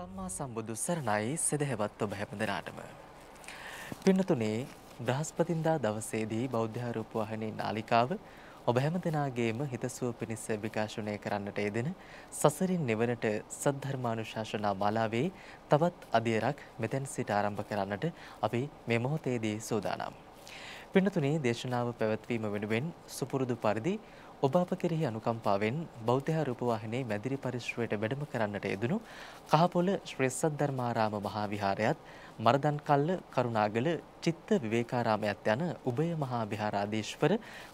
සම්මා සම්බුදු සරණයි සදහැවත් ඔබ හැම දෙනාටම. පින්නතුනේ බ්‍රහස්පතින්දා දවසේදී බෞද්ධ රූප වහනේ නාලිකාව ඔබ හැම දෙනාගේම හිතසුව පිණිස විකාශනය කරන්නට යෙදෙන සසරින් නිවනට සද්ධර්මානුශාසනා මාලාවේ තවත් අධියරක් මෙතෙන් සිට ආරම්භ කරන්නට අපි මේ මොහොතේදී සූදානම්. පින්නතුනේ දේශනාව පැවැත්වීම වෙනුවෙන් සුපුරුදු පරිදි ඔබ අප කෙරෙහි අනුකම්පාවෙන් බෞද්ධ රූපවාහිනී මැදිරි පරිශ්‍රයට වැඩම කරන්නට යෙදුණු කහපොළ ශ්‍රී සද්ධර්මාරාම මහා විහාරයත් මරදන්කල්ල කරුණාගල චිත්ත විවේකාරාමයත් යන උභය මහා විහාරාධීශවර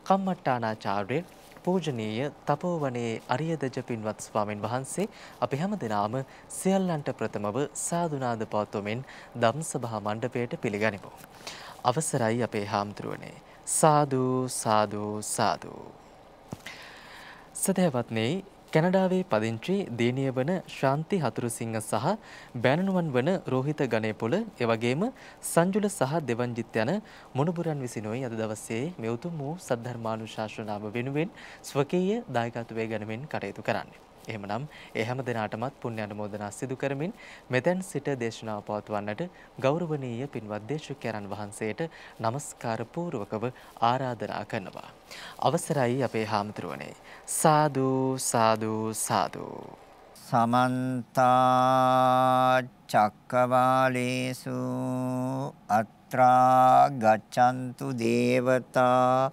කම්මට්ටානාචාර්ය පූජනීය තපෝවනයේ අරියදජ පින්වත් ස්වාමින් වහන්සේ අපි හැම දිනාම සියල්ලන්ට ප්‍රථමව සාදුනාද පවත්වමින් ධම්සභා මණ්ඩපයට පිළිගනිමු. අවසරයි අපේ හාමුදුරුවනේ. සාදු සාදු සාදු සදහවත්නේ කැනඩාවේ පදිංචි දේනිය වන ශාන්ති හතුරුසිංහ සහ බෑනනුවන් වන රෝහිත ගණේපොළ එවගේම සංජුල සහ දෙවන්ජිත් යන මොනබුරන් විසිනොයි අද දවසේ මෙවුතුම් වූ සද්ධර්මානුශාසනාව වෙනුවෙන් ස්වකීය දායකත්වය ගැනමෙන් කටයුතු කරන්නේ. එහෙමනම් ඒ හැම දිනාටමත් පුණ්‍ය අනුමෝදනා සිදු කරමින් මෙතෙන් සිට දේශනාව පවත්වන්නට ගෞරවනීය පින්වත් දේශකයන්න් වහන්සේට নমස්කාර පූර්වකව ආරාධනා කරනවා. අවසරයි අපේ හාමුදුරුවනේ. සාදු සාදු සාදු. සමන්ත චක්කවාලේසු අත්‍රා ගච්ඡන්තු දේවතා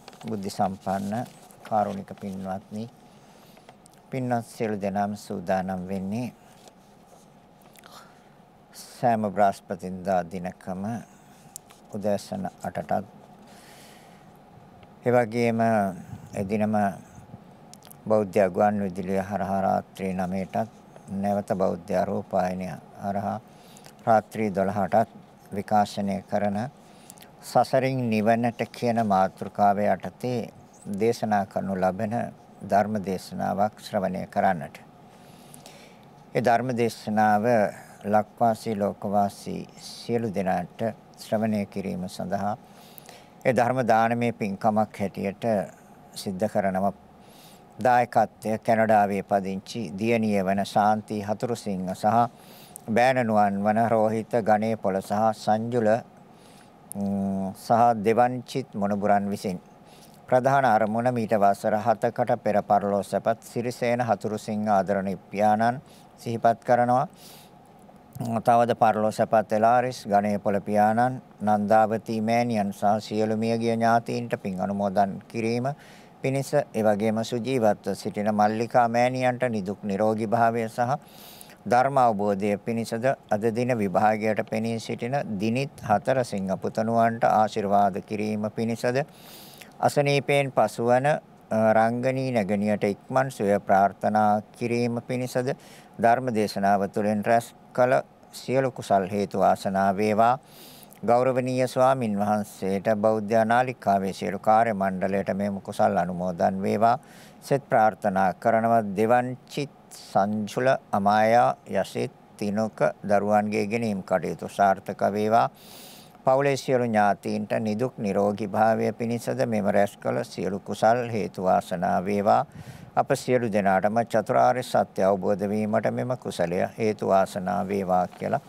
බුද්ධ සම්පන්න කාරුණික පින්වත්නි පින්වත් සියලු දෙනාම සූදානම් වෙන්නේ සෑම බ්‍රහස්පතින්දා දිනකම උදෑසන 8ටත් ඒ වගේම එදිනම බෞද්ධ ගුවන් විදුලිය හරහා රාත්‍රී 9ටත් නැවත බෞද්ධ රූපායනය හරහා රාත්‍රී 12ටත් විකාශනය කරන සසරින් නිවනට කියන මාතෘකාව යටතේ දේශනා කරනු ලබන ධර්ම දේශනාවක් ශ්‍රවණය කරන්නට. ඒ ධර්ම දේශනාව ලක්වාසී ලෝකවාසී සියලු දෙනාට ශ්‍රවණය කිරීම සඳහා ඒ ධර්ම දානමේ පින්කමක් හැටියට සිද්ධ කරනවා දායකත්වය කැනඩාවේ පදිංචි දියණිය වන ශාන්ති හතුරුසිංහ සහ බෑනනුවන් වන රෝහිත ගණේපොළ සහ සංජුල සහ දෙවන්චිත් මොණබුරන් විසින් ප්‍රධාන අරමුණ මීට වසර 7කට පෙර පරලෝ සැපත් සිරිසේන හතුරුසිංහ ආදරණීය පියාණන් සිහිපත් කරනවා තවද පරලෝ සැපත් එලාරිස් ගණේපොළ පියාණන් නන්දාවති මෑණියන් සහ සියලු මියගිය ඥාතීන්ට පින් අනුමෝදන් කිරීම පිණිස එවැගේම සුජීවත්ව සිටින මල්ලිකා මෑණියන්ට නිදුක් නිරෝගී භාවය සහ ධර්ම අවබෝධය පිණිසද අද දින විභාගයට පෙනී සිටින දිනිත් හතර සිංහපුතණුවන්ට ආශිර්වාද කිරීම පිණිසද අසනීපයෙන් පසුවන රංගනී නැගණියට ඉක්මන් සුවය ප්‍රාර්ථනා කිරීම පිණිසද ධර්ම දේශනාව තුළින් රැස් කළ සියලු කුසල් හේතු වාසනා වේවා ගෞරවනීය ස්වාමින් වහන්සේට බෞද්ධ නාලිකාවේ සියලු කාර්ය මණ්ඩලයට මෙම කුසල් අනුමෝදන් වේවා සෙත් ප්‍රාර්ථනා කරනව දෙවන්චිත් සංචුල අමායා යසිත තිනක දරුවන්ගේ ගෙනීම් කටයුතු සාර්ථක වේවා පවුලේ සියලු ඥාතීන්ට නිදුක් නිරෝගී භාවය පිණිසද මෙම රැස්කල සියලු කුසල් හේතු වාසනා වේවා අප සියලු දෙනාටම චතුරාර්ය සත්‍ය අවබෝධ වීමට මෙම කුසලය හේතු වාසනා වේවා කියලා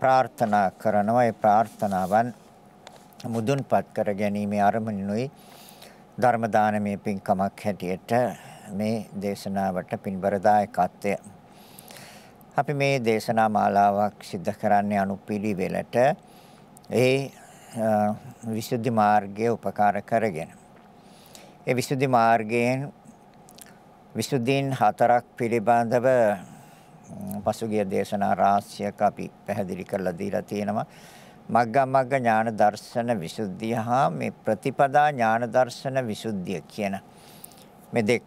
ප්‍රාර්ථනා කරනවා ඒ ප්‍රාර්ථනාවන් මුදුන්පත් කර ගැනීමේ අරමුණුයි ධර්ම දානමේ පින්කමක් හැටියට මේ දේශනාවට පින්බර දායකත්වය. අපි මේ දේශනා මාලාවක් සිද්ධ කරන්නේ අනුපිළිවෙලට ඒ විසුද්ධි මාර්ගය උපකාර කරගෙන. ඒ විසුද්ධි මාර්ගයෙන් විසුද්ධීන් හතරක් පිළිබඳව පසුගිය දේශනා රාශියක අපි පැහැදිලි කරලා දීලා තියෙනවා. මග්ගමග්ග ඥාන දර්ශන විසුද්ධිය හා මේ ප්‍රතිපදා ඥාන දර්ශන විසුද්ධිය කියන මේ දෙක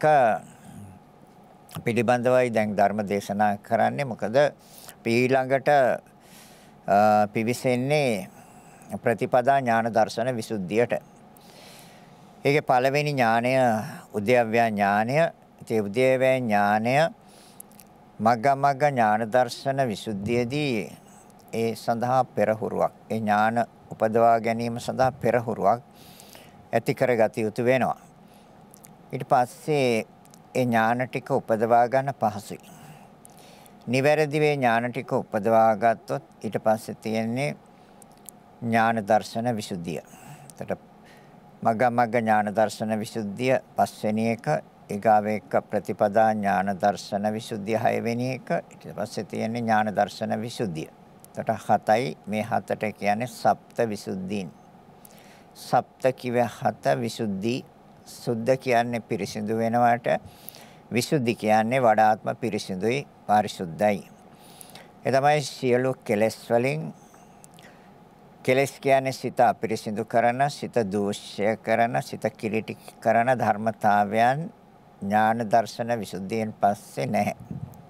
පිළිබඳවයි දැන් ධර්ම දේශනා කරන්නේ මොකද ඊළඟට පිවිසෙන්නේ ප්‍රතිපදා ඥාන දර්ශන විසුද්ධියට. ඒකේ පළවෙනි ඥානය උද්‍යව්‍යා ඥානය. ඒ උද්‍යව්‍යා ඥානය මග්ගමග්ග ඥාන දර්ශන විසුද්ධියේදී ඒ සඳහා පෙරහුරුවක්. ඒ ඥාන උපදවා ගැනීම සඳහා පෙරහුරුවක් ඇති කරගatiya යුතු වෙනවා. ඊට පස්සේ ඒ ඥාන ටික උපදවා ගන්න පහසුයි. නිවැරදි වේ ඥාන ටික උපදවා ගත්තොත් ඊට පස්සේ තියෙන්නේ ඥාන දර්ශන විසුද්ධිය. එතකොට මග්ග මග්ග ඥාන දර්ශන විසුද්ධිය පස්වෙනි එක ඊගාව එක ප්‍රතිපදා ඥාන දර්ශන විසුද්ධිය හයවෙනි එක ඊට පස්සේ තියෙන්නේ ඥාන දර්ශන විසුද්ධිය. එතකොට හතයි මේ හතට කියන්නේ සප්ත විසුද්ධීන්. සප්ත කිව හත විසුද්ධි සුද්ධ කියන්නේ පිරිසිදු වෙනවට විසුද්ධි කියන්නේ වඩාත්ම පිරිසිදුයි පාරිශුද්ධයි. ඒ තමයි සියලු කෙලෙස් වලින් කෙලෙස් කියන්නේ සිත අපිරිසිදු කරන, සිත දෝෂය කරන, සිත කිලිටි කරන ධර්මතාවයන් ඥාන දර්ශන විසුද්ධියෙන් පස්සේ නැහැ.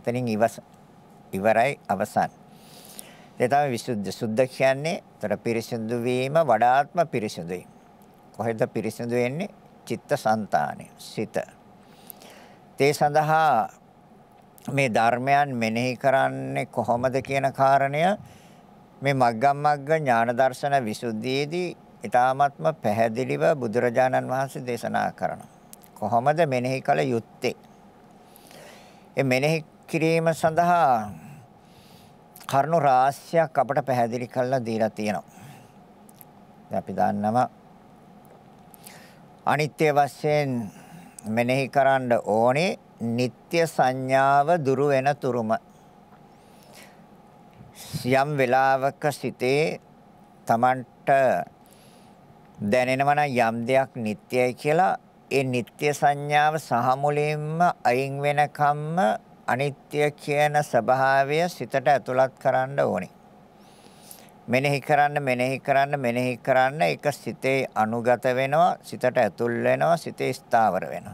එතනින් ඉවස ඉවරයි අවසන්. ඒ තමයි විසුද්ධ සුද්ධ කියන්නේ. ඒතර පිරිසිදු වීම වඩාත්ම පිරිසිදුයි. කොහෙද පිරිසිදු වෙන්නේ? චිත්තසංතානෙ සිත. ඒ සඳහා මේ ධර්මයන් මෙනෙහි කරන්නේ කොහොමද කියන කාරණය මේ මග්ගමග්ග ඥාන දර්ශන විසුද්ධියේදී ඊ타ත්ම පැහැදිලිව බුදුරජාණන් වහන්සේ දේශනා කරනවා. කොහොමද මෙනෙහි කළ යුත්තේ? ඒ මෙනෙහි කිරීම සඳහා කරුණු රාශියක් අපට පැහැදිලි කරලා දීලා තියෙනවා. අපි දන්නවා අනිත්‍ය වශයෙන් මෙනෙහි කරන්න ඕනේ නিত্য සංඥාව දුරු වෙන තුරුම යම් වෙලාවක සිතේ Tamanට දැනෙනවා නම් යම් දෙයක් නিত্যයි කියලා ඒ නিত্য සංඥාව සහ මුලින්ම අයින් වෙනකම්ම අනිත්‍ය කියන ස්වභාවය සිතට ඇතුළත් කරන්න ඕනේ මෙනෙහි කරන්න මෙනෙහි කරන්න මෙනෙහි කරන්න ඒක සිතේ අනුගත වෙනවා සිතට ඇතුල් වෙනවා සිතේ ස්ථාවර වෙනවා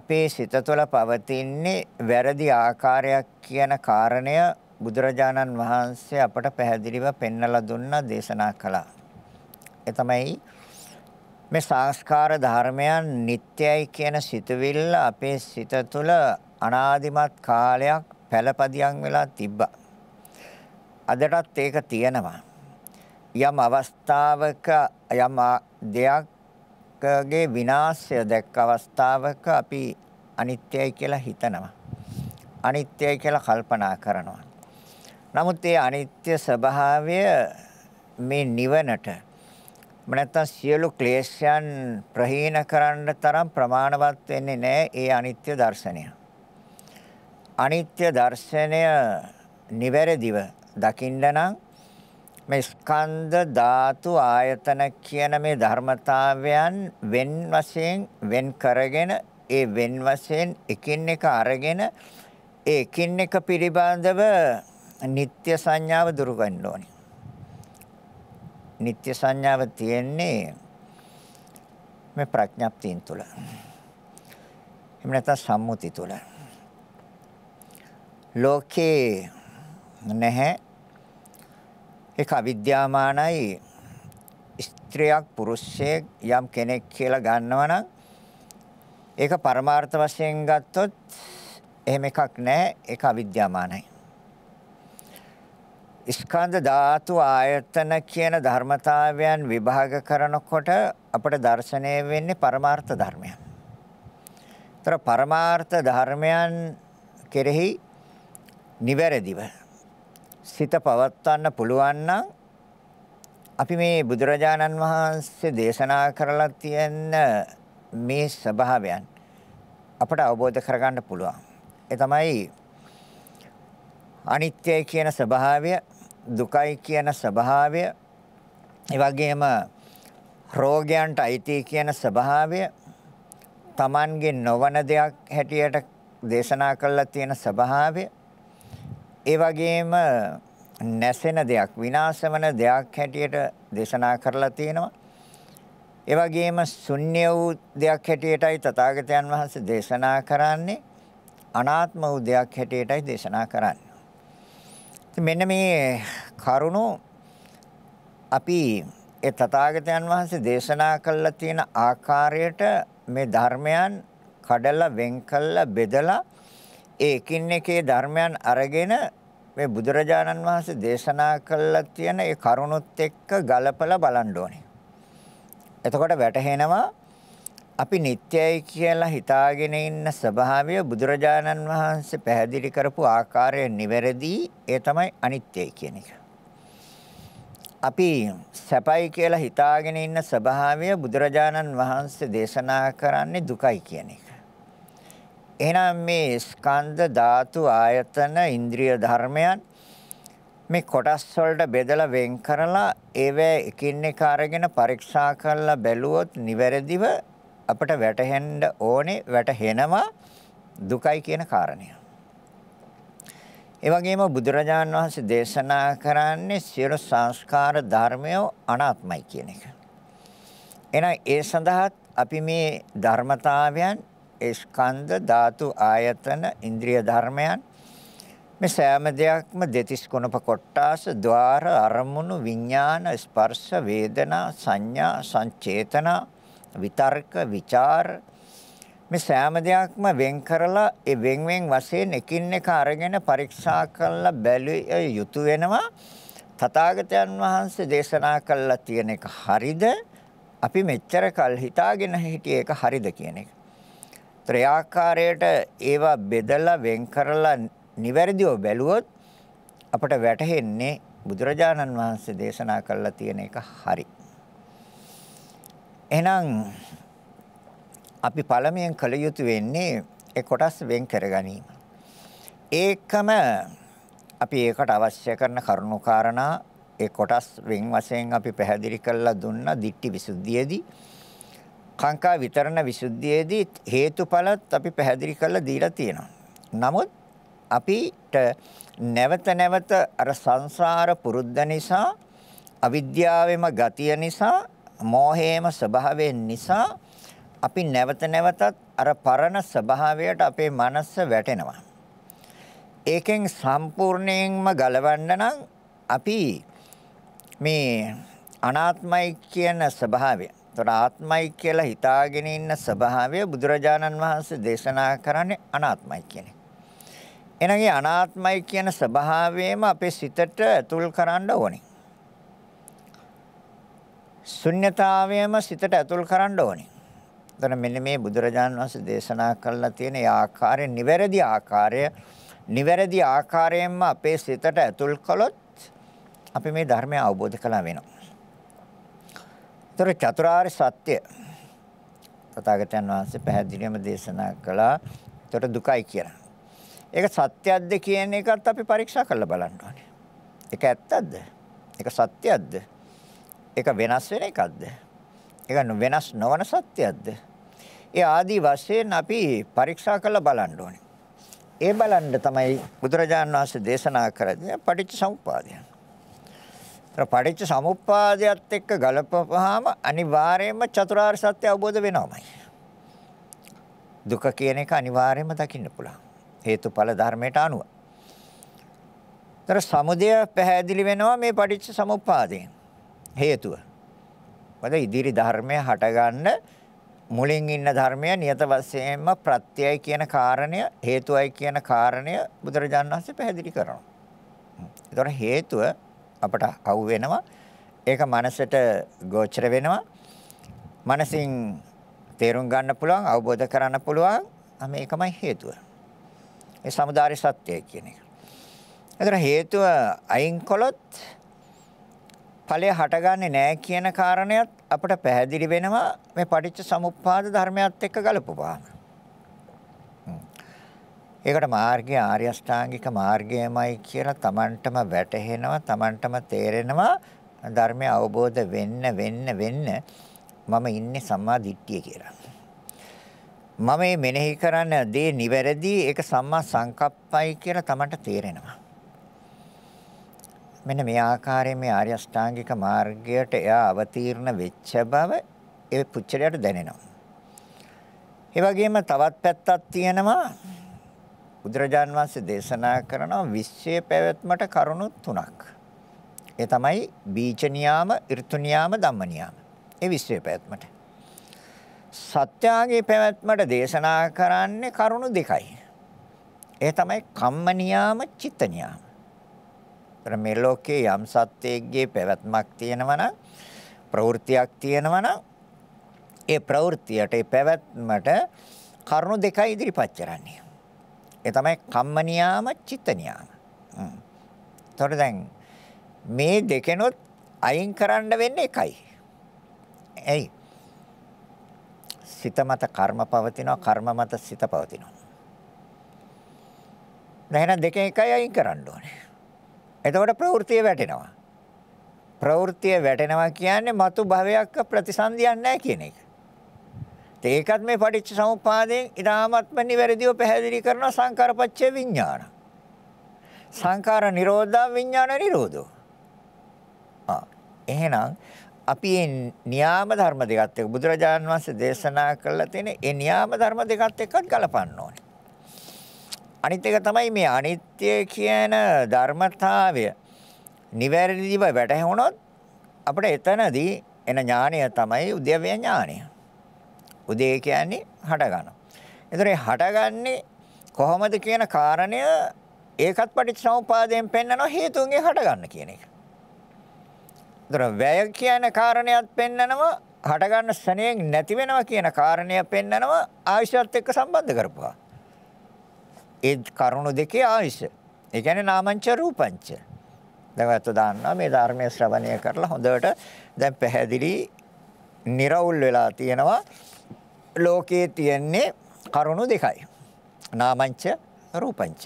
අපේ සිත තුළ පවතින්නේ වැරදි ආකාරයක් කියන කාරණය බුදුරජාණන් වහන්සේ අපට පැහැදිලිව පෙන්වලා දුන්නා දේශනා කළා ඒ තමයි මේ සංස්කාර ධර්මයන් නිට්ටයයි කියන සිතවිල්ල අපේ සිත තුළ අනාදිමත් කාලයක් පළපදියම් වෙලා තිබ්බා අදටත් ඒක තියෙනවා. යම් අවස්ථාවක යම් දෙයක්ගේ විනාශය දැක්ක අවස්ථාවක අපි අනිත්‍යයි කියලා හිතනවා. අනිත්‍යයි කියලා කල්පනා කරනවා. නමුත් ඒ අනිත්‍ය ස්වභාවය මේ නිවනට නැත්තම් සියලු ක්ලේශයන් ප්‍රහීන කරන්න තරම් ප්‍රමාණවත් වෙන්නේ නැහැ ඒ අනිත්‍ය දර්ශනය. අනිත්‍ය දර්ශනය නිවැරදිව දකින්න නම් මේ ස්කන්ධ ධාතු ආයතන කියන මේ ධර්මතාවයන් වෙන් වශයෙන් වෙන් කරගෙන ඒ වෙන් වශයෙන් එකින් එක අරගෙන ඒ එකින් එක පිළිබඳව නিত্য සංඥාව දුරු ගන්න ඕනේ. නিত্য සංඥාව තියෙන්නේ මේ ප්‍රඥප්තියන් තුල. එහෙම නැත්නම් සම්මුති තුල. ලෝකේ නැහැ ඒක අවිද්‍යාමානයි ස්ත්‍රියක් පුරුෂයෙක් යම් කෙනෙක් කියලා ගන්නවා නම් ඒක පරමාර්ථ වශයෙන් ගත්තොත් එහෙම එකක් නැහැ ඒක අවිද්‍යාමානයි ස්කන්ධ ධාතු ආයතන කියන ධර්මතාවයන් විභාග කරනකොට අපට දැర్శණය වෙන්නේ පරමාර්ථ ධර්මයන්. ඒතර පරමාර්ථ ධර්මයන් කෙරෙහි නිවැරදිව සිත පවත්වන්න පුළුවන් නම් අපි මේ බුදුරජාණන් වහන්සේ දේශනා කරලා තියෙන මේ ස්වභාවයන් අපට අවබෝධ කරගන්න පුළුවන්. ඒ තමයි අනිත්‍යයි කියන ස්වභාවය, දුකයි කියන ස්වභාවය, ඒ වගේම රෝගයන්ට අයිති කියන ස්වභාවය, Tamange නොවන දෙයක් හැටියට දේශනා කරලා තියෙන ස්වභාවය ඒ වගේම නැසෙන දෙයක් විනාශ වෙන දෙයක් හැටියට දේශනා කරලා තියෙනවා. ඒ වගේම ශුන්‍ය වූ දෙයක් හැටියටයි තථාගතයන් වහන්සේ දේශනා කරන්නේ අනාත්ම වූ දෙයක් හැටියටයි දේශනා කරන්නේ. මෙන්න මේ කරුණු අපි ඒ තථාගතයන් වහන්සේ දේශනා කළා තියෙන ආකාරයට මේ ධර්මයන් කඩලා වෙන් කළා බෙදලා ඒ එකින් එකේ ධර්මයන් අරගෙන මේ බුදුරජාණන් වහන්සේ දේශනා කළා තියෙන ඒ කරුණොත් එක්ක ගලපලා බලන්න ඕනේ. එතකොට වැටහෙනවා අපි නිත්‍යයි කියලා හිතාගෙන ඉන්න ස්වභාවය බුදුරජාණන් වහන්සේ පැහැදිලි කරපු ආකාරය නිවැරදි ඒ තමයි අනිත්‍යයි කියන එක. අපි සැපයි කියලා හිතාගෙන ඉන්න ස්වභාවය බුදුරජාණන් වහන්සේ දේශනා කරන්නේ දුකයි කියන එක. එහෙනම් මේ ස්කන්ධ ධාතු ආයතන ඉන්ද්‍රිය ධර්මයන් මේ කොටස් වලට බෙදලා වෙන් කරලා ඒවැ එකින් එක අරගෙන පරීක්ෂා කරලා බැලුවොත් නිවැරදිව අපට වැටහෙන්න ඕනේ වැටහෙනවා දුකයි කියන කාරණය. ඒ වගේම බුදුරජාණන් වහන්සේ දේශනා කරන්නේ සියලු සංස්කාර ධර්මය අනාත්මයි කියන එක. එහෙනම් ඒ සඳහාත් අපි මේ ධර්මතාවයන් ස්කන්ධ ධාතු ආයතන ඉන්ද්‍රිය ධර්මයන් මේ සෑම දෙයක්ම දෙතිස් කුණප කොට්ටාස ద్వාර අරමුණු විඥාන ස්පර්ශ වේදනා සංඥා සංචේතන විතර්ක ਵਿਚාර මේ සෑම දෙයක්ම වෙන් කරලා ඒ වෙන් වෙන් වශයෙන් එකින් එක අරගෙන පරීක්ෂා කරලා බැලිය යුතු වෙනවා තථාගතයන් වහන්සේ දේශනා කළා තියෙන එක හරිද අපි මෙච්චර කල් හිතාගෙන හිටියේ ඒක හරිද කියන එක ත්‍රයාකාරයට ඒවා බෙදලා වෙන් කරලා නිවැරදිව බැලුවොත් අපට වැටහෙන්නේ බුදුරජාණන් වහන්සේ දේශනා කළා තියෙන එක හරි. එහෙනම් අපි පළමුවෙන් කළ යුතු වෙන්නේ ඒ කොටස් වෙන් කර ගැනීම. ඒකම අපි ඒකට අවශ්‍ය කරන කරුණු කාරණා ඒ කොටස් වෙන් වශයෙන් අපි පැහැදිලි කරලා දුන්නා දිට්ටි විසුද්ධියේදී කාංකා විතරණ විසුද්ධියේදී හේතුඵලත් අපි පැහැදිලි කරලා දීලා තියෙනවා. නමුත් අපිට නැවත නැවත අර සංසාර පුරුද්ද නිසා අවිද්‍යාවෙම ගතිය නිසා මෝහයේම ස්වභාවයෙන් නිසා අපි නැවත නැවතත් අර පරණ ස්වභාවයට අපේ මනස වැටෙනවා. ඒකෙන් සම්පූර්ණයෙන්ම ගලවන්න නම් අපි මේ අනාත්මයි කියන ස්වභාවය ඒතර ආත්මයි කියලා හිතාගෙන ඉන්න ස්වභාවය බුදුරජාණන් වහන්සේ දේශනා කරන්නේ අනාත්මයි කියන්නේ. එනගේ අනාත්මයි කියන ස්වභාවයම අපේ සිතට ඇතුල් කරන්න ඕනේ. ශුන්්‍යතාවයම සිතට ඇතුල් කරන්න ඕනේ. එතන මෙන්න මේ බුදුරජාණන් වහන්සේ දේශනා කළා තියෙන ආකාරය නිවැරදි ආකාරය නිවැරදි ආකාරයෙන්ම අපේ සිතට ඇතුල් කළොත් අපි මේ ධර්මය අවබෝධ කළා වෙනවා. ඒතර චතුරාර්ය සත්‍ය තථාගතයන් වහන්සේ පැහැදිලිවම දේශනා කළා. ඒතර දුකයි කියලා. ඒක සත්‍යයක්ද කියන එකත් අපි පරීක්ෂා කරලා බලන්න ඕනේ. ඒක ඇත්තක්ද? ඒක සත්‍යයක්ද? ඒක වෙනස් වෙන එකක්ද? ඒක වෙනස් නොවන සත්‍යයක්ද? ඒ ආදී වශයෙන් අපි පරීක්ෂා කරලා බලන්න ඕනේ. ඒ බලන්න තමයි බුදුරජාණන් වහන්සේ දේශනා කරන්නේ පටිච්ච සමුප්පාදයන්. අර පටිච්ච සමුප්පාදයත් එක්ක ගලපපුවාම අනිවාර්යයෙන්ම චතුරාර්ය සත්‍ය අවබෝධ වෙනවමයි. දුක කියන එක අනිවාර්යයෙන්ම දකින්න පුළුවන්. හේතුඵල ධර්මයට අනුව. ඒතර සමුදය පැහැදිලි වෙනවා මේ පටිච්ච සමුප්පාදයෙන්. හේතුව. මොකද ඉදිරි ධර්මය හටගන්න මුලින් ඉන්න ධර්මය නියත වශයෙන්ම ප්‍රත්‍යයයි කියන කාරණය හේතුවයි කියන කාරණය බුදුරජාණන් වහන්සේ පැහැදිලි කරනවා. ඒතර හේතුව අපට අවු වෙනවා. ඒක මනසට ගෝචර වෙනවා. මනසින් තේරුම් ගන්න පුළුවන්, අවබෝධ කරගන්න පුළුවන්. මේකමයි හේතුව. ඒ samudāri සත්‍යය කියන එක. ඒතර හේතුව අයින් කළොත් ඵලය හටගන්නේ නැහැ කියන කාරණයත් අපට පැහැදිලි වෙනවා මේ පටිච්ච සමුප්පාද ධර්මයත් එක්ක ගලපුවාම. ඒකට මාර්ගය ආර්ය අෂ්ටාංගික මාර්ගයමයි කියලා Tamanටම වැටහෙනවා Tamanටම තේරෙනවා ධර්මය අවබෝධ වෙන්න වෙන්න වෙන්න මම ඉන්නේ සම්මා දිට්ඨිය කියලා. මම මේ මෙනෙහි කරන දේ නිවැරදි ඒක සම්මා සංකප්පයි කියලා Tamanට තේරෙනවා. මෙන්න මේ ආකාරයෙන් මේ ආර්ය අෂ්ටාංගික මාර්ගයට එයා අවතීර්ණ වෙච්ච බව ඒ පුච්චලයට දැනෙනවා. ඒ වගේම තවත් පැත්තක් තියෙනවා බුදුරජාන් වහන්සේ දේශනා කරන විශ්වයේ පැවැත්මට කරුණු තුනක්. ඒ තමයි බීජ නියාම, ඍතු නියාම, ධම්ම නියාම. ඒ විශ්වයේ පැවැත්මට. සත්‍යාගේ පැවැත්මට දේශනා කරන්නේ කරුණු දෙකයි. ඒ තමයි කම්ම නියාම, චිත්ත නියාම. මේ ලෝකයේ යම් සත්‍යයේ පැවැත්මක් තියෙනවා නම් ප්‍රවෘත්තියක් තියෙනවා නම් ඒ ප්‍රවෘත්තියට ඒ පැවැත්මට කරුණු දෙකයි ඉදිරිපත් කරන්නේ. ඒ තමයි කම්ම නියාම චිත්ත නියාම. හ්ම්. ඒතොර දැන් මේ දෙකෙනොත් අයින් කරන්න වෙන්නේ එකයි. එයි. සිත මත කර්ම පවතිනවා කර්ම මත සිත පවතිනවා. නැහැනම් දෙකෙන් එකයි අයින් කරන්න ඕනේ. එතකොට ප්‍රවෘත්තිය වැටෙනවා. ප්‍රවෘත්තිය වැටෙනවා කියන්නේ මතු භවයක් ප්‍රතිසන්දියක් නැහැ කියන එක. ඒකත් මේ පටිච්ච සමුප්පාදයෙන් ඉදාමත්ම නිවැරදිව පැහැදිලි කරන සංකාරපච්චය විඥාන. සංකාර නිරෝධා විඥාන නිරෝධෝ. ආ එහෙනම් අපි මේ න්‍යාම ධර්ම දෙකත් එක්ක බුදුරජාණන් වහන්සේ දේශනා කළා තියෙන ඒ න්‍යාම ධර්ම දෙකත් එක්කත් ගලපන්න ඕනේ. අනිත් එක තමයි මේ අනිත්‍ය කියන ධර්මතාවය නිවැරදිව වැටහුණොත් අපිට එතනදී එන ඥානය තමයි උද්‍යවය ඥානය. උදේ කියන්නේ හට ගන්නවා. ඒතර හටගන්නේ කොහොමද කියන කාරණය ඒකත් පටිච්චසමුපාදයෙන් පෙන්නනවා හේතුන්ගෙන් හටගන්න කියන එක. ඒතර වැය කියන කාරණයක් පෙන්නනවා හටගන්න ස්නේයෙන් නැති වෙනවා කියන කාරණය පෙන්නනවා ආයශත් එක්ක සම්බන්ධ කරපුවා. ඒ කරුණු දෙකේ ආයශ. ඒ කියන්නේ නාමංච රූපංච. දැන් ඔයත් දාන්නවා මේ ධර්මයේ ශ්‍රවණය කරලා හොඳට දැන් පැහැදිලි නිර්වුල් වෙලා තියෙනවා ලෝකයේ තියෙන්නේ කරුණු දෙකයි. නාමංච රූපංච.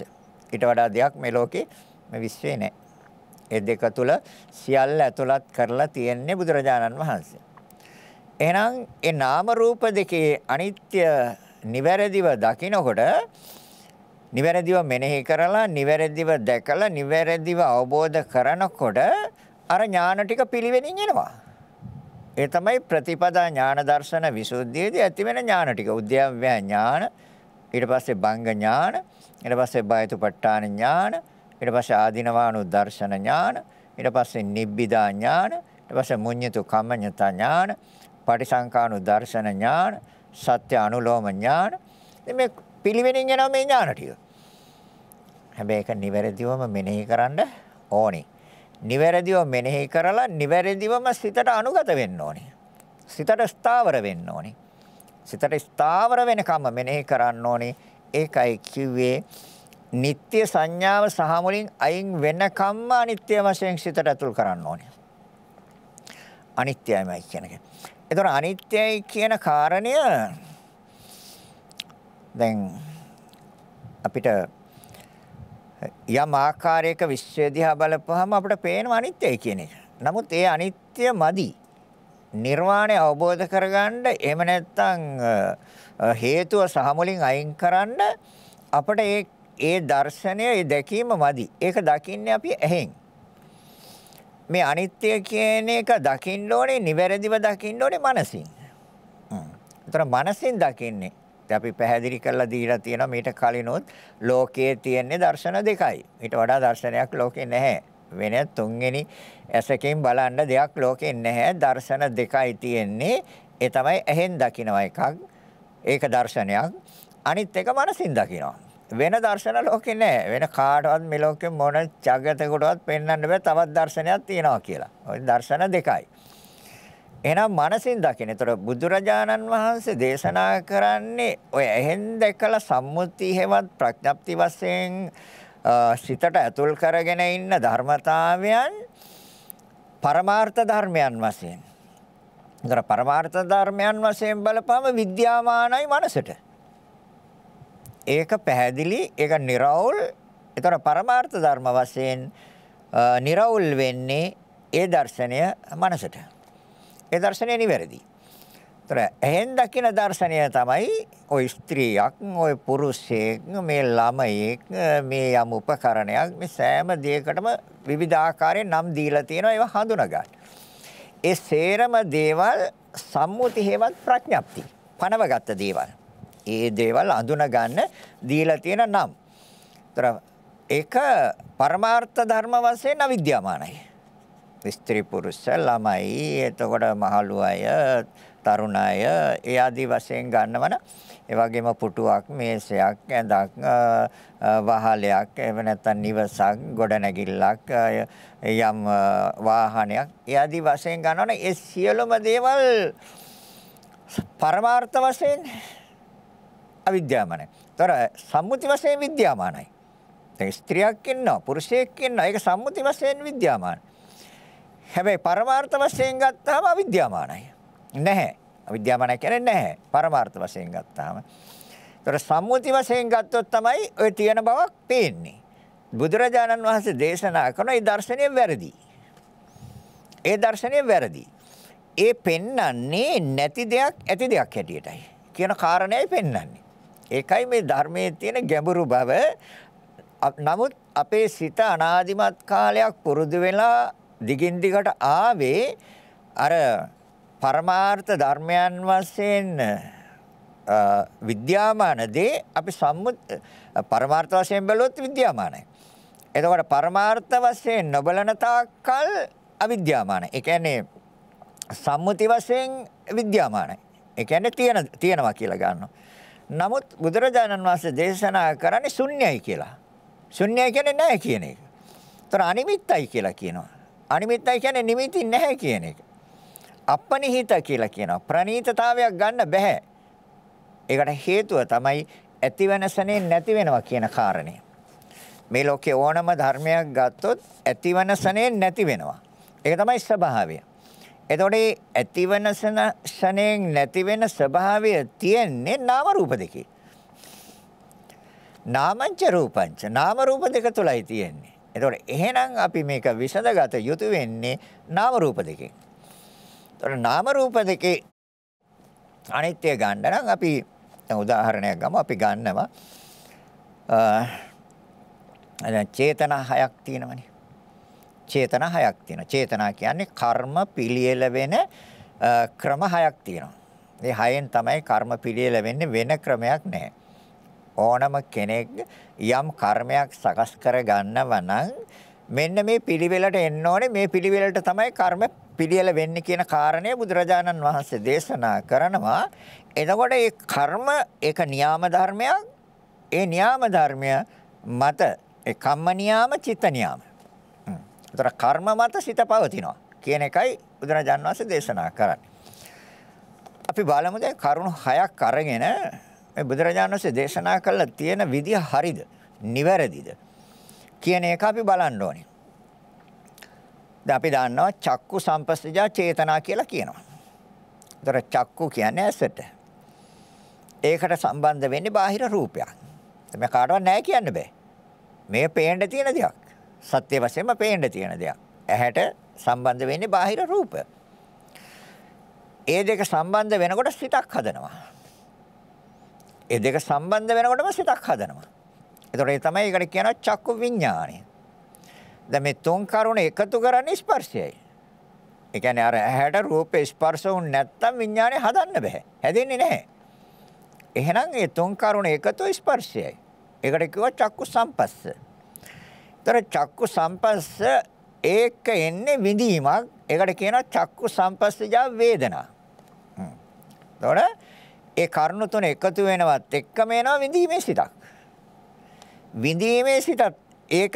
ඊට වඩා දෙයක් මේ ලෝකේ මේ විශ්වේ නැහැ. ඒ දෙක තුල සියල්ල ඇතුළත් කරලා තියෙන්නේ බුදුරජාණන් වහන්සේ. එහෙනම් ඒ නාම රූප දෙකේ අනිත්‍ය නිවැරදිව දකිනකොට නිවැරදිව මෙනෙහි කරලා නිවැරදිව දැකලා නිවැරදිව අවබෝධ කරනකොට අර ඥාන ටික පිළිවෙලින් එනවා. ඒ තමයි ප්‍රතිපදා ඥාන දර්ශන විසුද්ධියේදී ඇතිවෙන ඥාන ටික. උද්‍යව්‍ය ඥාන, ඊට පස්සේ බංග ඥාන, ඊට පස්සේ බයතුපට්ඨාන ඥාන, ඊට පස්සේ ආධිනවානු දර්ශන ඥාන, ඊට පස්සේ නිබ්බිදා ඥාන, ඊට පස්සේ මුඤ්ඤතු කම්මඤ්ඤතා ඥාන, පටිසංකානු දර්ශන ඥාන, සත්‍ය අනුලෝම ඥාන. මේ පිළිවෙලින් එනවා මේ ඥාන ටික. හැබැයි ඒක නිවැරදිවම මෙනෙහි කරන්න ඕනේ. නිවැරදිව මෙනෙහි කරලා නිවැරදිවම සිතට අනුගත වෙන්න ඕනේ. සිතට ස්ථාවර වෙන්න ඕනේ. සිතට ස්ථාවර වෙනකම් මෙනෙහි කරන්න ඕනේ. ඒකයි කිව්වේ නিত্য සංඥාව සහ මුලින් අයින් වෙනකම්ම අනිත්‍ය වශයෙන් සිතට ඇතුල් කරන්න ඕනේ. අනිත්‍යයමයි කියන එක. ඒතර අනිත්‍යයි කියන කාරණය දැන් අපිට යම් ආකාරයක විශ්වය දිහා බලපුවහම අපිට පේනවා අනිත්‍යයි කියන එක. නමුත් ඒ අනිත්‍ය මදි. නිර්වාණය අවබෝධ කරගන්න එහෙම නැත්නම් හේතුව සහ මුලින් අයින් කරන්න අපිට ඒ ඒ දර්ශනය ඒ දැකීම මදි. ඒක දකින්නේ අපි ඇහෙන්. මේ අනිත්‍ය කියන එක දකින්න ඕනේ නිවැරදිව දකින්න ඕනේ මනසින්. හ්ම්. ඒතර මනසින් දකින්නේ අපි පැහැදිලි කරලා දීලා තියෙනවා මීට කලිනුත් ලෝකයේ තියෙන දර්ශන දෙකයි. ඊට වඩා දර්ශනයක් ලෝකේ නැහැ. වෙන තුන්වෙනි ඇසකින් බලන්න දෙයක් ලෝකේ නැහැ. දර්ශන දෙකයි තියෙන්නේ. ඒ තමයි ඇහෙන් දකිනවා එකක්. ඒක දර්ශනයක්. අනිත් එක මනසින් දකිනවා. වෙන දර්ශන ලෝකේ නැහැ. වෙන කාටවත් මේ ලෝකේ මොන జగතකටවත් පෙන්වන්න බෑ. තවත් දර්ශනයක් තියෙනවා කියලා. ওই දර්ශන දෙකයි. එහෙනම් මනසින් දකින්න. එතකොට බුදුරජාණන් වහන්සේ දේශනා කරන්නේ ඔය එහෙන් දැකලා සම්මුති හේවත් ප්‍රඥප්ති වශයෙන් සිතට ඇතුල් කරගෙන ඉන්න ධර්මතාවයන් පරමාර්ථ ධර්මයන් වශයෙන්. ඒතර පරමාර්ථ ධර්මයන් වශයෙන් බලපම විද්‍යාමානයි මනසට. ඒක පැහැදිලි, ඒක निराවුල්. ඒතර පරමාර්ථ ධර්ම වශයෙන් निराවුල් වෙන්නේ ඒ දර්ශනය මනසට. ඒ දර්ශනය නිවැරදි. ඒතර එහෙන් දකින දර්ශනය තමයි ওই ස්ත්‍රියක්, ওই පුරුෂයෙක්, මේ ළමයෙක්, මේ යම් උපකරණයක් මේ සෑම දෙයකටම විවිධාකාරයෙන් නම් දීලා තියෙනවා ඒවා හඳුනා ඒ සේරම දේවල් සම්මුති හේවත් ප්‍රඥප්ති. පනවගත්ත දේවල්. ඒ දේවල් අඳුන ගන්න දීලා තියෙන නම්. ඒතර ඒක පරමාර්ථ ධර්ම වශයෙන් අවිද්‍යාමානයි. ස්ත්‍රී පුරුෂ ළමයි එතකොට මහලු අය තරුණ අය ඒ ආදී වශයෙන් ගන්නවන ඒ වගේම පුටුවක් මේසයක් ඇඳක් වහලයක් එහෙම නැත්නම් නිවසක් ගොඩනැගිල්ලක් යම් වාහනයක් ඒ ආදී වශයෙන් ගන්නවනේ ඒ සියලුම දේවල් පරමාර්ථ වශයෙන් අවිද්‍යාමානයි. ඒතර සම්මුති වශයෙන් විද්‍යාමානයි. දැන් ස්ත්‍රියක් ඉන්නවා පුරුෂයෙක් ඉන්නවා ඒක සම්මුති වශයෙන් විද්‍යාමානයි. හැබැයි පරමාර්ථ වශයෙන් ගත්තාම අවිද්‍යාමානයි. නැහැ. අවිද්‍යාමානයි කියන්නේ නැහැ. පරමාර්ථ වශයෙන් ගත්තාම. ඒතර සම්මුති වශයෙන් ගත්තොත් තමයි ඔය තියෙන බවක් පේන්නේ. බුදුරජාණන් වහන්සේ දේශනා කරන ඒ දර්ශනය වැරදි. ඒ දර්ශනය වැරදි. ඒ පෙන්වන්නේ නැති දෙයක් ඇති දෙයක් හැටියටයි කියන කාරණේයි පෙන්වන්නේ. ඒකයි මේ ධර්මයේ තියෙන ගැඹුරු බව. නමුත් අපේ සිත අනාදිමත් කාලයක් පුරුදු වෙලා දිගින් දිගට ආවේ අර පරමාර්ථ ධර්මයන් වශයෙන් විද්‍යාමාන දේ අපි සම්මුත් පරමාර්ථ වශයෙන් බැලුවොත් විද්‍යාමානයි. එතකොට පරමාර්ථ වශයෙන් නොබලන තාක්කල් අවිද්‍යාමානයි. ඒ කියන්නේ සම්මුති වශයෙන් විද්‍යාමානයි. ඒ කියන්නේ තියෙන තියෙනවා කියලා ගන්නවා. නමුත් බුදුරජාණන් වහන්සේ දේශනා කරන්නේ ශුන්‍යයි කියලා. ශුන්‍යයි කියන්නේ නැහැ කියන එක. ඒතර අනිමිත්තයි කියලා කියනවා. අනිමිත්තයි කියන්නේ නිමිති නැහැ කියන එක. අපනිහිත කියලා කියනවා. ප්‍රනීතතාවයක් ගන්න බෑ. ඒකට හේතුව තමයි ඇතිවෙන සනේ නැති වෙනවා කියන කාරණය. මේ ලෝකේ ඕනම ධර්මයක් ගත්තොත් ඇතිවෙන සනේ නැති වෙනවා. ඒක තමයි ස්වභාවය. එතකොට ඇතිවෙන සනේන් නැති වෙන ස්වභාවය තියෙන්නේ නාම රූප දෙකේ. නාමංච රූපංච නාම රූප දෙක තුලයි තියෙන්නේ. එතකොට එහෙනම් අපි මේක විසඳගත යුතු වෙන්නේ නාම රූප දෙකෙන්. එතකොට නාම රූප දෙකේ අනිත්‍ය ගන්න නම් අපි උදාහරණයක් ගමු අපි ගන්නවා අ චේතන හයක් තියෙනවනේ. චේතන හයක් තියෙනවා. චේතනා කියන්නේ කර්ම පිළියෙල වෙන ක්‍රම හයක් තියෙනවා. මේ හයෙන් තමයි කර්ම පිළියෙල වෙන්නේ වෙන ක්‍රමයක් නැහැ. ඕනම කෙනෙක් යම් කර්මයක් සකස් කරගන්නව නම් මෙන්න මේ පිළිවෙලට එන්න ඕනේ මේ පිළිවෙලට තමයි කර්ම පිළියෙල වෙන්නේ කියන කාරණය බුදුරජාණන් වහන්සේ දේශනා කරනවා එතකොට ඒ කර්ම ඒක න්‍යාම ධර්මයක් ඒ න්‍යාම ධර්මය මත ඒ කම්ම න්‍යාම චිත්ත න්‍යාම. ඒතර කර්ම මත සිත පවතිනවා කියන එකයි බුදුරජාණන් වහන්සේ දේශනා කරන්නේ. අපි බලමු දැන් කරුණු හයක් අරගෙන මේ බුදුරජාණන් වහන්සේ දේශනා කළ තියෙන විදිය හරිද? නිවැරදිද? කියන එක අපි බලන්න ඕනේ. දැන් අපි දන්නවා චක්කු සම්පස්සජා චේතනා කියලා කියනවා. ඒතර චක්කු කියන්නේ ඇසට. ඒකට සම්බන්ධ වෙන්නේ බාහිර රූපයක්. මේ කාටවත් නැහැ කියන්න බෑ. මේ පේන්න තියෙන දෙයක්. සත්‍ය වශයෙන්ම පේන්න තියෙන දෙයක්. ඇහැට සම්බන්ධ වෙන්නේ බාහිර රූපය. ඒ දෙක සම්බන්ධ වෙනකොට සිතක් හදනවා. ඒ දෙක සම්බන්ධ වෙනකොටම සිතක් හදනවා. ඒතකොට ඒ තමයි ඒකට කියනවා චක්කු විඥානය. දැන් මේ තුන් කරුණ එකතු කරන්නේ ස්පර්ශයයි. ඒ කියන්නේ අර ඇහැට රූප ස්පර්ශ වුන් නැත්තම් විඥානය හදන්න බෑ. හැදෙන්නේ නැහැ. එහෙනම් ඒ තුන් කරුණ එකතු ස්පර්ශයයි. ඒකට කිව්වා චක්කු සම්පස්ස. ඒතර චක්කු සම්පස්ස ඒක එන්නේ විඳීමක්. ඒකට කියනවා චක්කු සම්පස්සජා වේදනා. හ්ම්. එතකොට ඒ කරුණු තුන එකතු වෙනවත් එක්කම එනවා විඳීමේ සිතක්. විඳීමේ සිතත් ඒක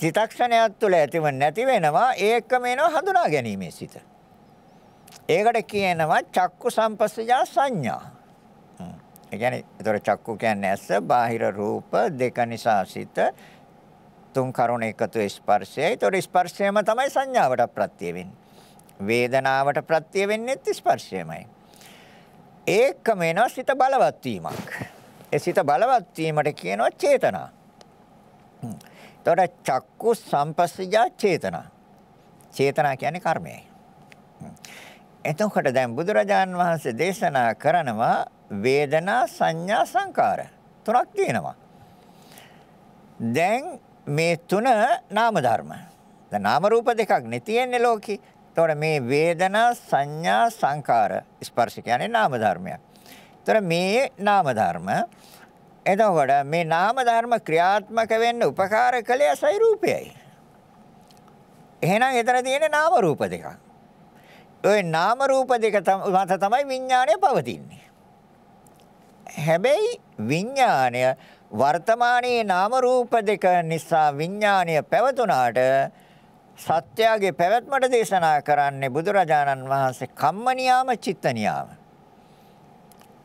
චිතක්ෂණයක් තුළ ඇතිව නැති වෙනවා ඒකම එනවා හඳුනා ගැනීමේ සිත. ඒකට කියනවා චක්කු සම්පස්සජා සංඥා. ඒ කියන්නේ ඒතර චක්කු කියන්නේ ඇස, බාහිර රූප දෙක නිසා සිත තුන් කරුණ එකතු ස්පර්ශය. ඒතර ස්පර්ශයම තමයි සංඥාවට ප්‍රත්‍ය වෙන්නේ. වේදනාවට ප්‍රත්‍ය වෙන්නේත් ස්පර්ශයමයි. ඒකම වෙනවා සිත බලවත් වීමක්. ඒ සිත බලවත් වීමට කියනවා චේතනා. එතකොට චක්කු සම්පස්සජා චේතනා. චේතනා කියන්නේ කර්මයයි. එතකොට දැන් බුදුරජාන් වහන්සේ දේශනා කරනවා වේදනා සංඥා සංකාර තුනක් තියෙනවා. දැන් මේ තුන නාම ධර්ම. දැන් නාම රූප දෙකක් නේ තියෙන්නේ ලෝකේ. එතකොට මේ වේදනා සංඥා සංකාර ස්පර්ශ කියන්නේ නාම ධර්මයක්. එතකොට මේ නාම ධර්ම එතකොට මේ නාම ධර්ම ක්‍රියාත්මක වෙන්න උපකාර කළේ අසයි රූපයයි. එහෙනම් එතන තියෙන නාම රූප දෙකක්. ওই නාම රූප දෙක මත තමයි විඥාණය පවතින්නේ. හැබැයි විඥාණය වර්තමානයේ නාම රූප දෙක නිසා විඥාණය පැවතුනාට සත්‍යයේ පැවැත්මට දේශනා කරන්නේ බුදුරජාණන් වහන්සේ කම්මනියාම චිත්තනියාම.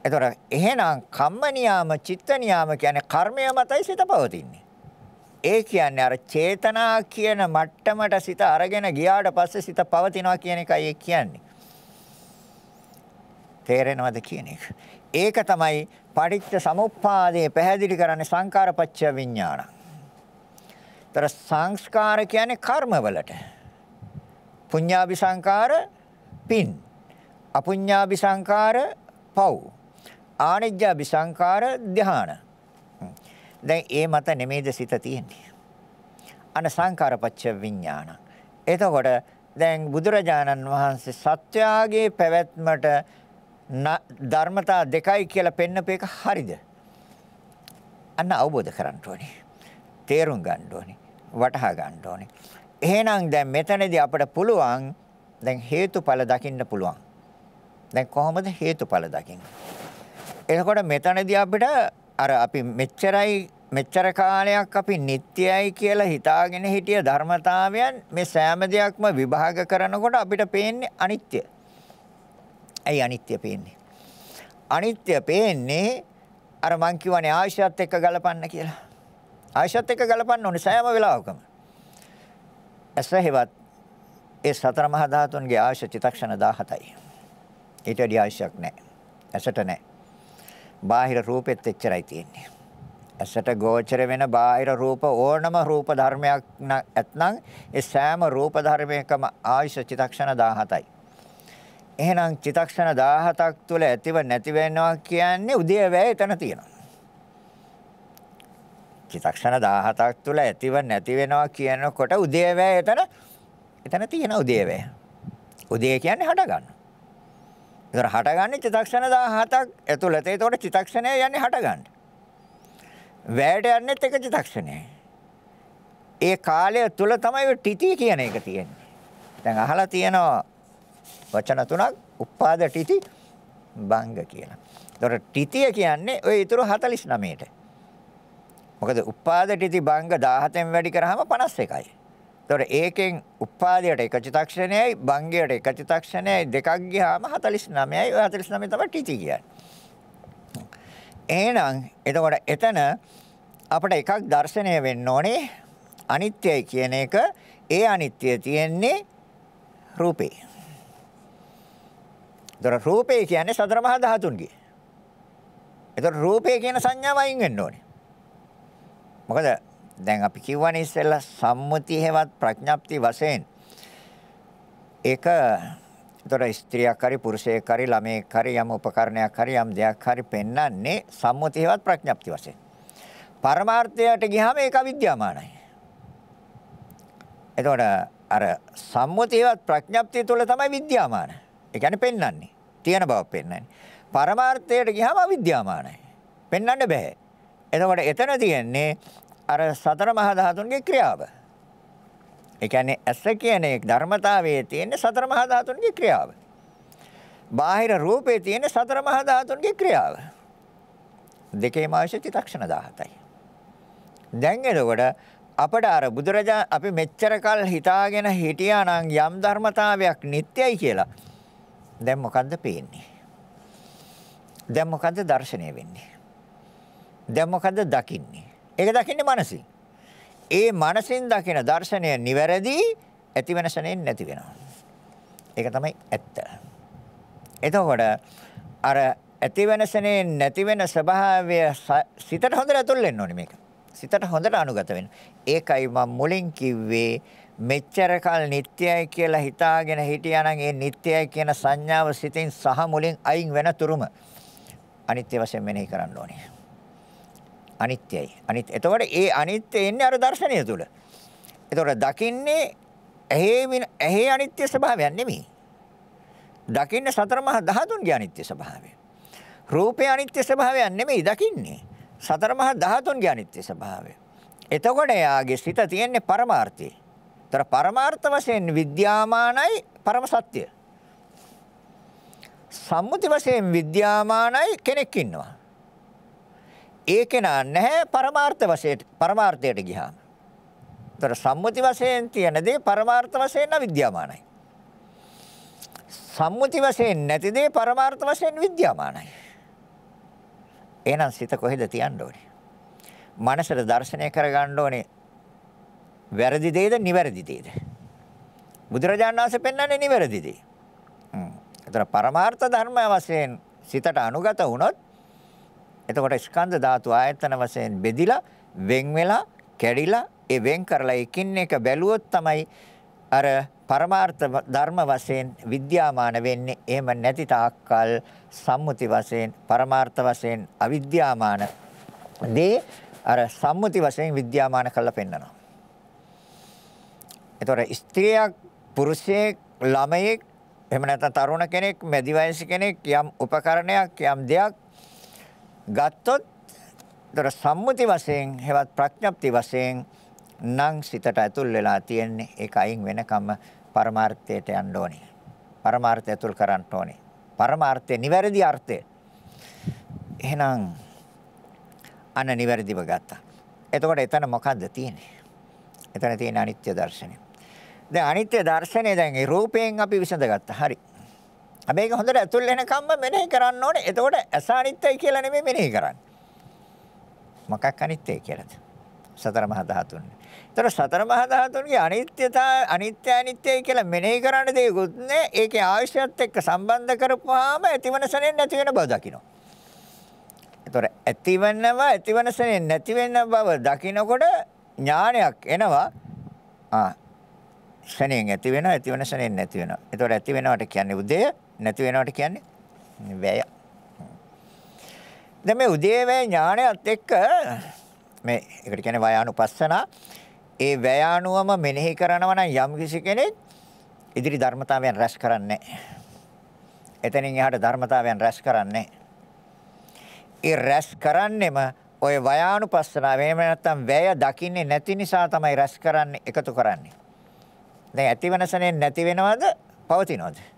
එතකොට එහෙනම් කම්මනියාම චිත්තනියාම කියන්නේ කර්මය මතයි සිත පවතින්නේ. ඒ කියන්නේ අර චේතනා කියන මට්ටමට සිත අරගෙන ගියාට පස්සේ සිත පවතිනවා කියන එකයි ඒ කියන්නේ. තේරෙනවද කියන එක. ඒක තමයි පටිච්ච සමුප්පාදයේ පැහැදිලි කරන්නේ සංකාරපච්ච විඥානං. තර සංස්කාර කියන්නේ කර්මවලට. පුඤ්ඤාභි සංකාර පින්. අපුඤ්ඤාභි සංකාර පව්. ආනිජ්ජාභි සංකාර ධාන. දැන් ඒ මත නෙමෙයිද සිත තියෙන්නේ. අන සංකාරපච්ච විඥාන. එතකොට දැන් බුදුරජාණන් වහන්සේ සත්‍යාගේ පැවැත්මට ධර්මතා දෙකයි කියලා පෙන්නපු එක හරිද? අන්න අවබෝධ කරගන්න ඕනේ. තේරුම් ගන්න ඕනේ. වටහා ගන්න ඕනේ. එහෙනම් දැන් මෙතනදී අපිට පුළුවන් දැන් හේතුඵල දකින්න පුළුවන්. දැන් කොහොමද හේතුඵල දකින්නේ? එතකොට මෙතනදී අපිට අර අපි මෙච්චරයි මෙච්චර කාලයක් අපි නිට්ටයයි කියලා හිතාගෙන හිටිය ධර්මතාවයන් මේ සෑම දෙයක්ම විභාග කරනකොට අපිට පේන්නේ අනිත්‍ය. ඇයි අනිත්‍ය පේන්නේ? අනිත්‍ය පේන්නේ අර මං කියවනේ ආශ්‍රයත් එක්ක ගලපන්න කියලා. ආයශත් එක්ක ගලපන්න ඕනේ සෑම වෙලාවකම. ඇස හේවත් ඒ සතර මහා ධාතුන්ගේ ආයශ චිතක්ෂණ 17යි. ඊට වැඩි ආයශයක් නැහැ. ඇසට නැහැ. බාහිර රූපෙත් එච්චරයි තියෙන්නේ. ඇසට ගෝචර වෙන බාහිර රූප ඕනම රූප ධර්මයක් නැත්නම් ඒ සෑම රූප ධර්මයකම ආයශ චිතක්ෂණ 17යි. එහෙනම් චිතක්ෂණ 17ක් තුළ ඇතිව නැති වෙනවා කියන්නේ උදේ වැය එතන තියෙනවා. චිතක්ෂණ 17ක් තුල ඇතිව නැති වෙනවා කියනකොට උදේවැය එතන එතන තියෙන උදේවැය. උදේ කියන්නේ හට ගන්න. ඒතර හටගන්නේ චිතක්ෂණ 17ක් ඇතුළත. ඒතකොට චිතක්ෂණය යන්නේ හට ගන්න. වැයට යන්නේත් එක චිතක්ෂණයයි. ඒ කාලය තුල තමයි ටිටි කියන එක තියෙන්නේ. දැන් අහලා තියෙනවා වචන තුනක් උපාද ටිටි බංග කියලා. ඒතකොට ටිටිය කියන්නේ ওই ඊතුරු 49ට. මොකද උපාදටිති බංග 17න් වැඩි කරාම 51යි. එතකොට ඒකෙන් උපාදයට එක චිතක්ෂණයයි බංගයට එක චිතක්ෂණයයි දෙකක් ගියාම 49යි. ඔය 49 තමයි ටිති කියන්නේ. එහෙනම් එතකොට එතන අපිට එකක් දැర్శණය වෙන්න ඕනේ අනිත්‍යයි කියන එක ඒ අනිත්‍ය තියෙන්නේ රූපේ. ඒතර රූපේ කියන්නේ සතර මහා ධාතුන්ගේ. ඒතර රූපේ කියන සංඥාව අයින් වෙන්න ඕනේ. මොකද දැන් අපි කිව්වනේ ඉස්සෙල්ලා සම්මුති හේවත් ප්‍රඥප්ති වශයෙන් ඒක ඒතර ස්ත්‍රියක් හරි පුරුෂයෙක් හරි ළමයෙක් හරි යම් උපකරණයක් හරි යම් දෙයක් හරි පෙන්වන්නේ සම්මුති හේවත් ප්‍රඥප්ති වශයෙන්. පරමාර්ථයට ගියාම ඒක අවිද්‍යාමානයි. එතකොට අර සම්මුති හේවත් ප්‍රඥප්තිය තුළ තමයි විද්‍යාමාන. ඒ කියන්නේ පෙන්වන්නේ. තියෙන බව පෙන්වන්නේ. පරමාර්ථයට ගියාම අවිද්‍යාමානයි. පෙන්වන්න බෑ. එතකොට එතන තියෙන්නේ අර සතර මහා ධාතුන්ගේ ක්‍රියාව. ඒ කියන්නේ ඇස කියන ඒ ධර්මතාවයේ තියෙන සතර මහා ධාතුන්ගේ ක්‍රියාව. බාහිර රූපේ තියෙන සතර මහා ධාතුන්ගේ ක්‍රියාව. දෙකේම අවශ්‍ය චිත්තක්ෂණ 17යි. දැන් එතකොට අපට අර බුදුරජා අපි මෙච්චර කල් හිතාගෙන හිටියා නම් යම් ධර්මතාවයක් නිට්ටයයි කියලා. දැන් මොකද්ද පේන්නේ? දැන් මොකද්ද දර්ශනය වෙන්නේ? දැන් මොකද දකින්නේ? ඒක දකින්නේ මනසින්. ඒ මනසින් දකින දර්ශනය නිවැරදි ඇති වෙනසනෙන් නැති වෙනවා. ඒක තමයි ඇත්ත. එතකොට අර ඇති වෙනසනේ නැති වෙන ස්වභාවය සිතට හොඳට ඇතුල් වෙන්න ඕනේ මේක. සිතට හොඳට අනුගත වෙන්න. ඒකයි මම මුලින් කිව්වේ මෙච්චර කල් නිට්ටයයි කියලා හිතාගෙන හිටියානම් ඒ නිට්ටයයි කියන සංඥාව සිතින් සහ මුලින් අයින් වෙන තුරුම අනිත්‍ය වශයෙන් මෙනෙහි කරන්න ඕනේ. අනිත්‍යයි. අනිත් එතකොට ඒ අනිත්‍ය එන්නේ අර දර්ශනය තුල. එතකොට දකින්නේ ඇහි ඇහි අනිත්‍ය ස්වභාවයක් නෙමෙයි. දකින්නේ සතර මහා ධාතුන්ගේ අනිත්‍ය ස්වභාවය. රූපේ අනිත්‍ය ස්වභාවයක් නෙමෙයි දකින්නේ. සතර මහා ධාතුන්ගේ අනිත්‍ය ස්වභාවය. එතකොට එයාගේ සිත තියෙන්නේ පරමාර්ථයේ. ඒතර පරමාර්ථ වශයෙන් විද්‍යාමානයි පරම සත්‍ය. සම්මුති වශයෙන් විද්‍යාමානයි කෙනෙක් ඉන්නවා. ඒ කෙනා නැහැ පරමාර්ථ වශයෙන් පරමාර්ථයට ගියාම. ඒතර සම්මුති වශයෙන් තියෙන දේ පරමාර්ථ වශයෙන් අවිද්‍යාමානයි. සම්මුති වශයෙන් නැති දේ පරමාර්ථ වශයෙන් විද්‍යාමානයි. එහෙනම් සිත කොහෙද තියන්න ඕනේ? මනසට දර්ශනය කරගන්න ඕනේ. වැරදි දෙයද නිවැරදි දෙයද? බුදුරජාණන් වහන්සේ පෙන්වන්නේ නිවැරදි දේ. හ්ම්. ඒතර පරමාර්ථ ධර්ම වශයෙන් සිතට අනුගත වුණොත් එතකොට ස්කන්ධ ධාතු ආයතන වශයෙන් බෙදිලා වෙන් වෙලා කැඩිලා ඒ වෙන් කරලා එකින් එක බැලුවොත් තමයි අර පරමාර්ථ ධර්ම වශයෙන් විද්‍යාමාන වෙන්නේ. එහෙම නැති තාක්කල් සම්මුති වශයෙන් පරමාර්ථ වශයෙන් අවිද්‍යාමාන දේ අර සම්මුති වශයෙන් විද්‍යාමාන කරලා පෙන්නනවා. ඒතොර ස්ත්‍රියක් පුරුෂයෙක් ළමයෙක් එහෙම නැත්නම් තරුණ කෙනෙක් මැදි වයස කෙනෙක් යම් උපකරණයක් යම් දෙයක් ගත්තොත් දර සම්මුති වශයෙන් හෙවත් ප්‍රඥප්ති වශයෙන් නම් සිතට ඇතුල් වෙලා තියෙන්නේ ඒක අයින් වෙනකම්ම පරමාර්ථයට යන්න ඕනේ. පරමාර්ථය ඇතුල් කරන්න ඕනේ. පරමාර්ථය නිවැරදි අර්ථය. එහෙනම් අන නිවැරදිව ගත්තා. එතකොට එතන මොකද්ද තියෙන්නේ? එතන තියෙන අනිත්‍ය දර්ශනය. දැන් අනිත්‍ය දර්ශනය දැන් ඒ රූපයෙන් අපි විසඳගත්තා. හරි. හැබැයි ඒක හොඳට ඇතුල් වෙනකම්ම මෙනෙහි කරන්න ඕනේ. එතකොට ඇස අනිත්‍යයි කියලා නෙමෙයි මෙනෙහි කරන්නේ. මොකක් අනිත්‍යයි කියලාද? සතර මහා ධාතුන්. ඒතර සතර මහා ධාතුන්ගේ අනිත්‍යතා අනිත්‍ය අනිත්‍යයි කියලා මෙනෙහි කරන්න දෙයක්වත් නැහැ. ඒකේ ආශ්‍රයත් එක්ක සම්බන්ධ කරපුවාම ඇතිවන සැනෙන් නැති වෙන බව දකිනවා. ඒතර ඇතිවනව ඇතිවන සැනෙන් නැති වෙන බව දකිනකොට ඥානයක් එනවා. ආ සැනෙන් ඇති වෙනවා ඇතිවන සැනෙන් නැති වෙනවා. ඒතර ඇති වෙනවට කියන්නේ උදේ නැති වෙනවට කියන්නේ වැය. දැන් මේ උදේවැය ඥානයත් එක්ක මේ ඒකට කියන්නේ වයානුපස්සනා ඒ වැයානුවම මෙනෙහි කරනවා නම් යම් කිසි කෙනෙක් ඉදිරි ධර්මතාවයන් රැස් කරන්නේ එතනින් එහාට ධර්මතාවයන් රැස් කරන්නේ ඒ රැස් කරන්නෙම ඔය වයානුපස්සනාව එහෙම නැත්නම් වැය දකින්නේ නැති නිසා තමයි රැස් කරන්නේ එකතු කරන්නේ දැන් ඇතිවෙනසනේ නැති වෙනවද පවතිනවද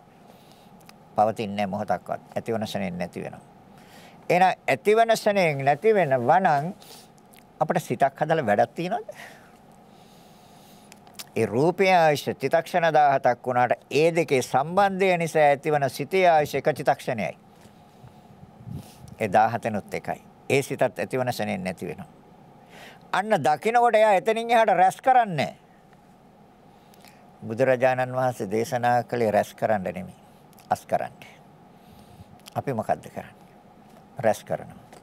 පවතින්නේ මොහොතක්වත්. ඇතිවන ශරණෙන් නැති වෙනවා. එහෙනම් ඇතිවන ශරණෙන් නැති වෙන වණන් අපිට සිතක් හදලා වැඩක් තියනවද? ඒ රූපය ආයශ චිතක්ෂණ 17ක් වුණාට ඒ දෙකේ සම්බන්ධය නිසා ඇතිවන සිතේ ආයශ එක චිතක්ෂණයයි. ඒ 17නොත් එකයි. ඒ සිතත් ඇතිවන ශරණෙන් නැති වෙනවා. අන්න දකිනකොට එයා එතනින් එහාට රැස් කරන්නේ බුදුරජාණන් වහන්සේ දේශනා කළේ රැස් කරන්න නෙමෙයි. අස් කරන්න. අපි මොකද්ද කරන්නේ? රැස් කරනවා.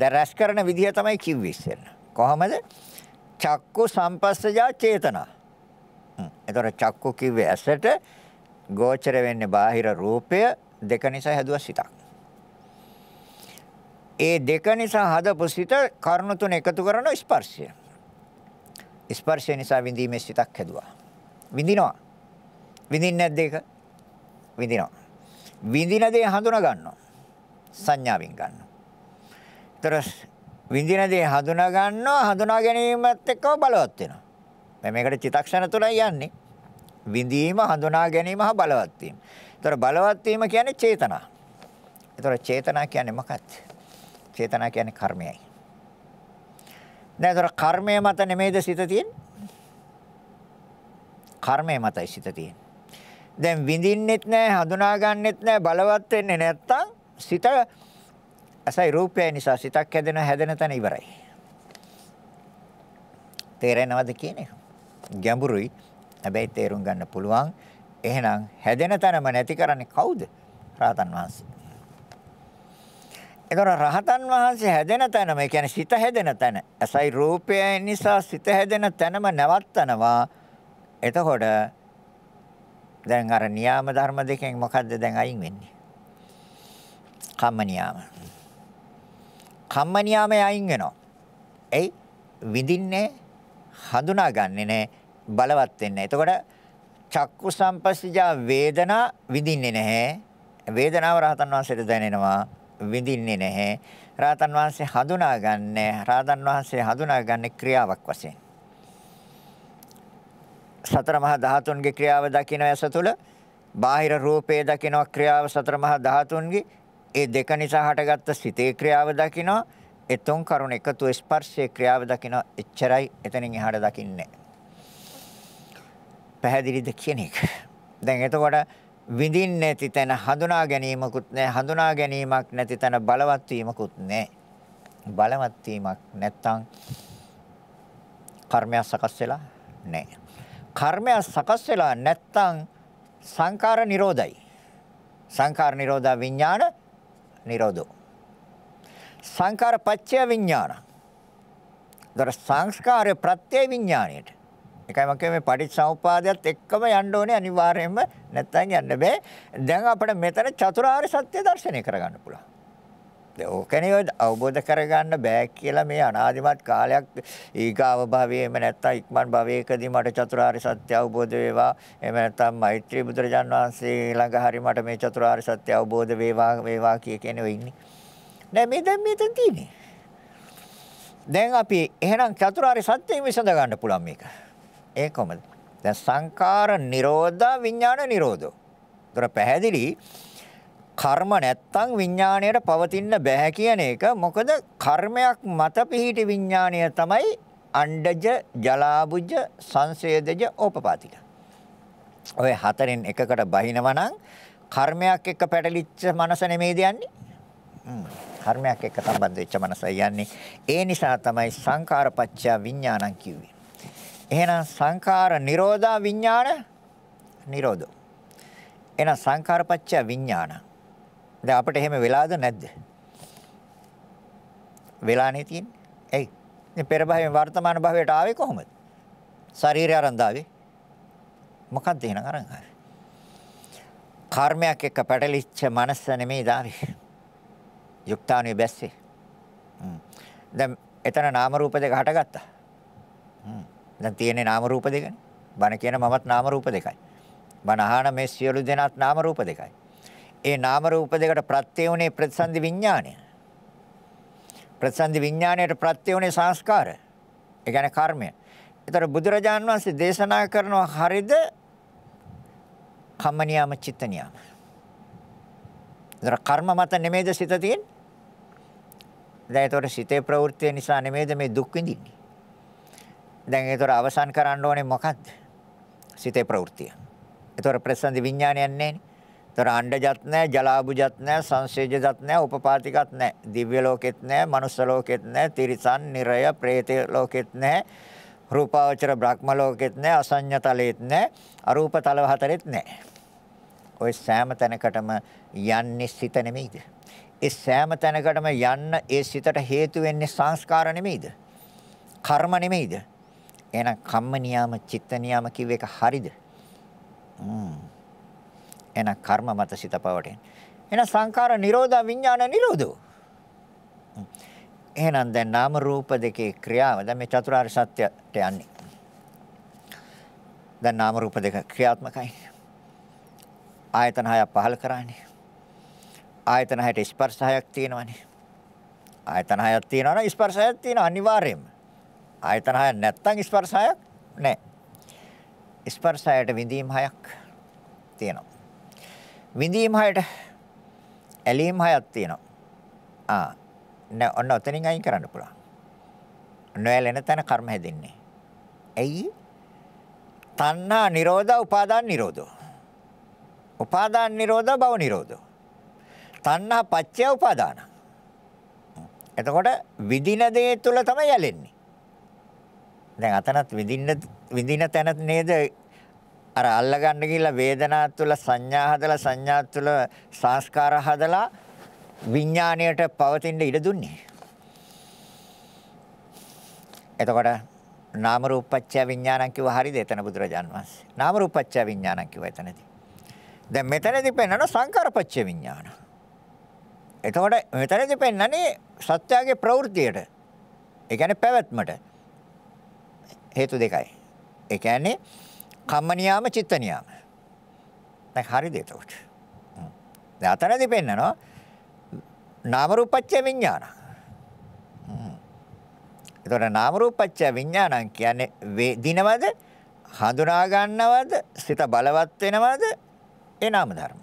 දැන් රැස් කරන විදිය තමයි කිව්වේ ඉස්සෙල්ල. කොහමද? චක්කු සම්පස්සජා චේතනා. එතකොට චක්කු කිව්වේ ඇසට ගෝචර වෙන්නේ බාහිර රූපය දෙක නිසා හැදුවා සිතක්. ඒ දෙක නිසා හදපු සිත කරුණු තුන එකතු කරන ස්පර්ශය. ස්පර්ශය නිසා විඳීමේ සිතක් හැදුවා. විඳිනවා. විඳින්නේ නැද්ද ඒක? විඳිනවා. විඳින දේ හඳුනා ගන්නවා. සංඥාවෙන් ගන්නවා. ඒතර විඳින දේ හඳුනා ගන්නවා හඳුනා ගැනීමත් එක්කම බලවත් වෙනවා. දැන් මේකට චිතක්ෂණ තුනයි යන්නේ. විඳීම හඳුනා ගැනීම හා බලවත් වීම. ඒතර බලවත් වීම කියන්නේ චේතනා. ඒතර චේතනා කියන්නේ මොකක්ද? චේතනා කියන්නේ කර්මයයි. දැන් ඒතර කර්මය මත නෙමෙයිද සිත තියෙන්නේ? කර්මය මතයි සිත තියෙන්නේ. දැන් විඳින්නෙත් නැහැ, හඳුනා ගන්නෙත් නැහැ, බලවත් වෙන්නේ නැත්තම් සිත ඇසයි රූපය නිසා සිතක් හැදෙන හැදෙන තැන ඉවරයි. තේරෙනවද කියන්නේ? ගැඹුරුයි. හැබැයි තේරුම් ගන්න පුළුවන්. එහෙනම් හැදෙන තැනම නැති කරන්නේ කවුද? රාතන් වහන්සේ. ඒතර රහතන් වහන්සේ හැදෙන තැනම ඒ කියන්නේ සිත හැදෙන තැන ඇසයි රූපය නිසා සිත හැදෙන තැනම නැවත්තනවා එතකොට දැන් අර නියාම ධර්ම දෙකෙන් මොකද්ද දැන් අයින් වෙන්නේ? කම්ම නියාම. කම්ම නියාමයේ අයින් වෙනවා. එයි විඳින්නේ හඳුනාගන්නේ නැහැ බලවත් වෙන්නේ. එතකොට චක්කු සම්පස්සජා වේදනා විඳින්නේ නැහැ. වේදනාව රහතන් වහන්සේට දැනෙනවා. විඳින්නේ නැහැ. රහතන් වහන්සේ හඳුනාගන්නේ රහතන් වහන්සේ හඳුනාගන්නේ ක්‍රියාවක් වශයෙන්. සතර මහා ධාතුන්ගේ ක්‍රියාව දකින්න ඇස තුළ බාහිර රූපයේ දකින්න ක්‍රියාව සතර මහා ධාතුන්ගේ ඒ දෙක නිසා හටගත්ත සිතේ ක්‍රියාව දකින්න ඒ තුන් කරුණ එකතු ස්පර්ශයේ ක්‍රියාව දකින්න එච්චරයි එතනින් එහාට දකින්නේ පැහැදිලිද කියන එක දැන් එතකොට විඳින්නේ නැති තැන හඳුනා ගැනීමකුත් නැහැ හඳුනා ගැනීමක් නැති තැන බලවත් වීමකුත් නැහැ බලවත් වීමක් නැත්තම් කර්මයක් සකස් වෙලා නැහැ කර්මය සකස් වෙලා නැත්තම් සංකාර නිරෝධයි. සංකාර නිරෝධා විඥාන නිරෝධෝ. සංකාර පත්‍ය විඥාන. දර සංස්කාරය ප්‍රත්‍ය විඥාණයට. එකයි මම කියන්නේ මේ පටිච්චසමුපාදයත් එක්කම යන්න ඕනේ අනිවාර්යයෙන්ම නැත්නම් යන්න බෑ. දැන් අපිට මෙතන චතුරාර්ය සත්‍ය දර්ශනය කරගන්න පුළුවන්. ඕකනේ අවබෝධ කරගන්න බෑ කියලා මේ අනාදිමත් කාලයක් ඊගාව භවයේම නැත්තම් ඉක්මන් භවයකදී මට චතුරාර්ය සත්‍ය අවබෝධ වේවා එහෙම නැත්තම් මෛත්‍රී බුදුරජාන් වහන්සේ ළඟ හරි මට මේ චතුරාර්ය සත්‍ය අවබෝධ වේවා වේවා කිය කියන ඔය ඉන්නේ නෑ මේ දැන් මෙතන තියෙන්නේ දැන් අපි එහෙනම් චතුරාර්ය සත්‍යෙම විසඳ ගන්න පුළුවන් මේක ඒ කොහමද දැන් සංකාර නිරෝධ විඥාන නිරෝධෝ ඒතර පැහැදිලි කර්ම නැත්තම් විඥාණයට පවතින්න බෑ කියන එක මොකද කර්මයක් මත පිහිටි විඥාණය තමයි අණ්ඩජ ජලාබුජ සංසේදජ ඕපපාතික. ඔය හතරෙන් එකකට බහිනවනම් කර්මයක් එක්ක පැටලිච්ච මනස නෙමෙයිද යන්නේ? කර්මයක් එක්ක සම්බන්ධ වෙච්ච මනසයි යන්නේ. ඒ නිසා තමයි සංකාරපච්චය විඥානං කිව්වේ. එහෙනම් සංකාර නිරෝධා විඥාන නිරෝධෝ. එහෙනම් සංකාරපච්චය විඥානං දැන් අපිට එහෙම වෙලාද නැද්ද? වෙලානේ තියෙන්නේ. ඇයි? මේ පෙර භවයෙන් වර්තමාන භවයට ආවේ කොහොමද? ශරීරය අරන් දාවේ. මොකක්ද එහෙනම් අරන් ආවේ? කර්මයක් එක්ක පැටලිච්ච මනස නෙමෙයි දාවේ. යුක්තාණුවේ බැස්සේ. දැන් එතන නාම රූප දෙක හටගත්තා. දැන් තියෙන්නේ නාම රූප දෙකනේ. බණ කියන මමත් නාම රූප දෙකයි. බණ අහන මේ සියලු දෙනාත් නාම රූප දෙකයි. ඒ නාම රූප දෙකට ප්‍රත්‍ය වුණේ ප්‍රතිසන්දි විඥාණය. ප්‍රතිසන්දි විඥාණයට ප්‍රත්‍ය වුණේ සංස්කාර. ඒ කියන්නේ කර්මය. ඒතර බුදුරජාන් වහන්සේ දේශනා කරනවා හරිද? කම්ම නියම චිත්ත නියම. ඒතර කර්ම මත නෙමෙයිද සිත තියෙන්නේ? දැන් ඒතර සිතේ ප්‍රවෘත්ති නිසා නෙමෙයිද මේ දුක් විඳින්නේ? දැන් ඒතර අවසන් කරන්න ඕනේ මොකද්ද? සිතේ ප්‍රවෘත්තිය. ඒතර ප්‍රතිසන්දි විඥාණයක් නැහැ නේ. ඒතර අණ්ඩජත් නැහැ, ජලාබුජත් නැහැ, සංසේජජත් නැහැ, උපපාතිකත් නැහැ. දිව්‍ය ලෝකෙත් නැහැ, මනුස්ස ලෝකෙත් නැහැ, තිරිසන්, නිරය, പ്രേත ලෝකෙත් නැහැ. රූපාවචර බ්‍රහ්ම ලෝකෙත් නැහැ, අසඤ්ඤ තලෙත් නැහැ, අරූප තල හතරෙත් නැහැ. ওই සෑම තැනකටම යන්නේ සිත නෙමෙයිද? ඒ සෑම තැනකටම යන්න ඒ සිතට හේතු වෙන්නේ සංස්කාර නෙමෙයිද? කර්ම නෙමෙයිද? එහෙනම් කම්ම නියාම, චිත්ත නියාම කිව්ව එක හරිද? හ්ම්. එන කර්ම මත සිත පවටෙන. එන සංඛාර නිරෝධා විඥාන නිරෝධෝ. එහෙනම් දැන් නාම රූප දෙකේ ක්‍රියාව දැන් මේ චතුරාර්ය සත්‍යයට යන්නේ. දැන් නාම රූප දෙක ක්‍රියාත්මකයි. ආයතන හය පහල කරානේ. ආයතන හයට ස්පර්ශ හයක් තියෙනවානේ. ආයතන හයක් තියෙනවනම් ස්පර්ශ හයක් තියෙනවා අනිවාර්යයෙන්ම. ආයතන හය නැත්තම් ස්පර්ශ හයක් නැහැ. ස්පර්ශයට විඳීම් හයක් තියෙනවා. විඳීම් හයට ඇලීම් හයක් තියෙනවා. ආ නෑ ඔන්න ඔතනින් අයින් කරන්න පුළුවන්. නොඇලෙන තැන කර්ම හැදෙන්නේ. ඇයි? තණ්හා නිරෝධ උපාදාන නිරෝධ. උපාදාන නිරෝධ භව නිරෝධ. තණ්හා පච්චය උපාදාන. එතකොට විදින දේ තුල තමයි යැලෙන්නේ. දැන් අතනත් විදින්න විදින තැන නේද අර අල්ලගන්න ගිහිල්ලා වේදනා තුළ සංඥා හදලා සංඥා තුළ සංස්කාර හදලා විඥාණයට පවතින ඉඩ දුන්නේ. එතකොට නාම රූපච්ඡය විඥානං කිව්ව හරියද එතන බුදුරජාන් වහන්සේ. නාම රූපච්ඡය විඥානං කිව්ව එතනදී. දැන් මෙතනදී පෙන්වන සංකාරපච්ඡය විඥාන. එතකොට මෙතනදී පෙන්වන්නේ සත්‍යයේ ප්‍රවෘතියට. ඒ කියන්නේ පැවැත්මට. හේතු දෙකයි. ඒ කියන්නේ කම්ම නියාම චිත්ත නියාම. දැන් හරිද එතකොට? දැන් අතනදී පෙන්නනවා නාම රූපච්ඡ විඥාන. එතකොට නාම රූපච්ඡ විඥානං කියන්නේ වේදිනවද? හඳුනා ගන්නවද? සිත බලවත් වෙනවද? ඒ නාම ධර්ම.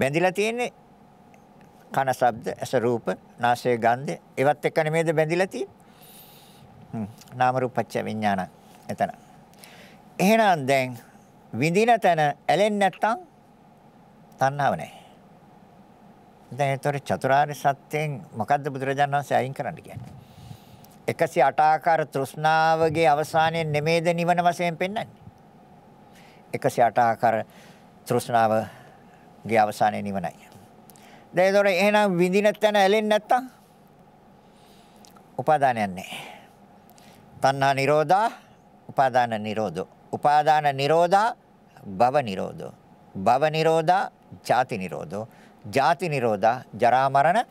බැඳිලා තියෙන්නේ කන ශබ්ද, ඇස රූප, නාසය ගන්ධ ඒවත් එක්ක නෙමෙයිද බැඳිලා තියෙන්නේ? නාම රූපච්ඡ විඥානං එතන. එහෙනම් දැන් විඳින තැන ඇලෙන්නේ නැත්තම් තණ්හාව නැහැ. දැන් ඒතර චතුරාර්ය සත්‍යයෙන් මොකද්ද බුදුරජාණන් වහන්සේ අයින් කරන්න කියන්නේ? 108 ආකාර තෘෂ්ණාවගේ අවසානයේ නෙමෙයිද නිවන වශයෙන් පෙන්වන්නේ. 108 ආකාර තෘෂ්ණාවගේ අවසානයේ නිවනයි. දැන් ඒතර එහෙනම් විඳින තැන ඇලෙන්නේ නැත්තම් උපාදානයක් නැහැ. තණ්හා නිරෝධා උපාදාන නිරෝධෝ උපාදාන නිරෝධා භව නිරෝධෝ භව නිරෝධා ජාති නිරෝධෝ ජාති නිරෝධා ජරා මරණ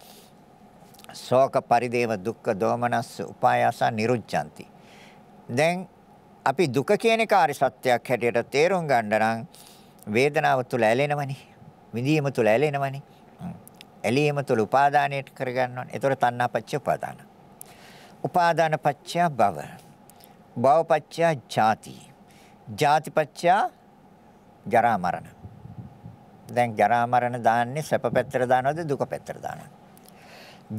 ශෝක පරිදේව දුක්ඛ දෝමනස් උපායාස නිරුච්ඡanti දැන් අපි දුක කියන කාර්ය සත්‍යයක් හැටියට තේරුම් ගන්න නම් වේදනාව තුල ඇලෙනවනේ විඳීම තුල ඇලෙනවනේ ඇලීම තුල උපාදානයට කරගන්න ඕනේ. ඒතොර තණ්හා පච්ච උපාදාන. උපාදාන පච්චය භව. භව පච්චය ජාති. ජාතිපච්චා ජරා මරණ. දැන් ජරා මරණ දාන්නේ සැප පැත්තට දානවද දුක පැත්තට දානවද?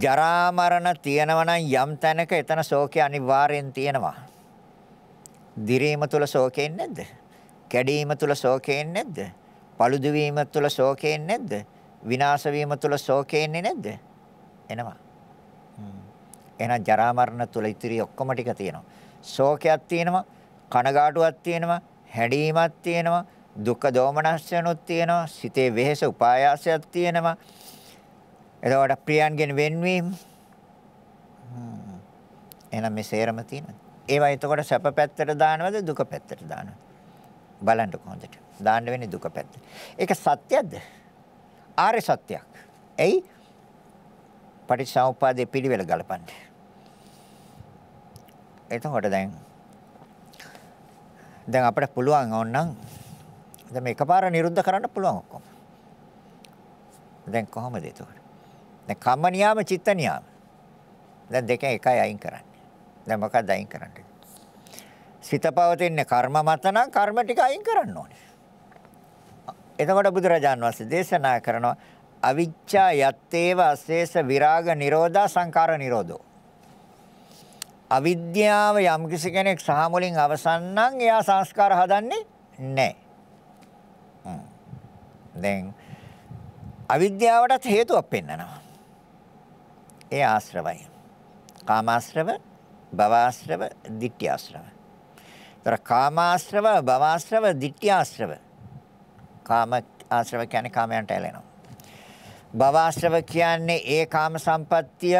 ජරා මරණ තියෙනවනම් යම් තැනක එතන ශෝකය අනිවාර්යෙන් තියෙනවා. දිරීම තුල ශෝකයෙන් නැද්ද? කැඩීම තුල ශෝකයෙන් නැද්ද? paludu වීම තුල ශෝකයෙන් නැද්ද? විනාශ වීම තුල ශෝකයෙන්නේ නැද්ද? එනවා. එහෙනම් ජරා මරණ තුල ඉතිරි ඔක්කොම ටික තියෙනවා. ශෝකයක් තියෙනවා. කනගාටුවක් තියෙනවා, හැඬීමක් තියෙනවා, දුක දෝමනස්යනොත් තියෙනවා, සිතේ වෙහෙස උපායාසයක් තියෙනවා. එතකොට ප්‍රියයන්ගෙන් වෙන්වීම එහෙනම් මේ සේරම තියෙනවා. ඒවා එතකොට සැප පැත්තට දානවද දුක පැත්තට දානවද? බලන්න කොහොඳට. දාන්න වෙන්නේ දුක පැත්ත. ඒක සත්‍යද? ආර්ය සත්‍යයක්. එයි පටිච්චසමුප්පාදේ පිළිවෙල ගලපන්නේ. එතකොට දැන් දැන් අපිට පුළුවන් ඕනනම් දැන් මේ එකපාර නිරුද්ධ කරන්න පුළුවන් ඔක්කොම. දැන් කොහොමද ඒක? දැන් කම්ම නියාම චිත්ත නියාම. දැන් දෙකෙන් එකයි අයින් කරන්නේ. දැන් මොකක්ද අයින් කරන්නේ? සිත පවතින්නේ කර්ම මත නම් කර්ම ටික අයින් කරන්න ඕනේ. එතකොට බුදුරජාන් වහන්සේ දේශනා කරනවා අවිච්ඡා යත්තේව අශේෂ විරාග නිරෝධා සංකාර නිරෝධෝ අවිද්‍යාව යම් කිසි කෙනෙක් සහ මුලින් අවසන් නම් එයා සංස්කාර හදන්නේ නැහැ. දැන් අවිද්‍යාවටත් හේතුවක් පෙන්නනවා. ඒ ආශ්‍රවයි. කාමාශ්‍රව, භවආශ්‍රව, ditthිආශ්‍රව. ඒතර කාමාශ්‍රව, භවආශ්‍රව, ditthිආශ්‍රව. කාම ආශ්‍රව කියන්නේ කාමයන්ට ඇලෙනවා. භවආශ්‍රව කියන්නේ ඒ කාම සම්පත්තිය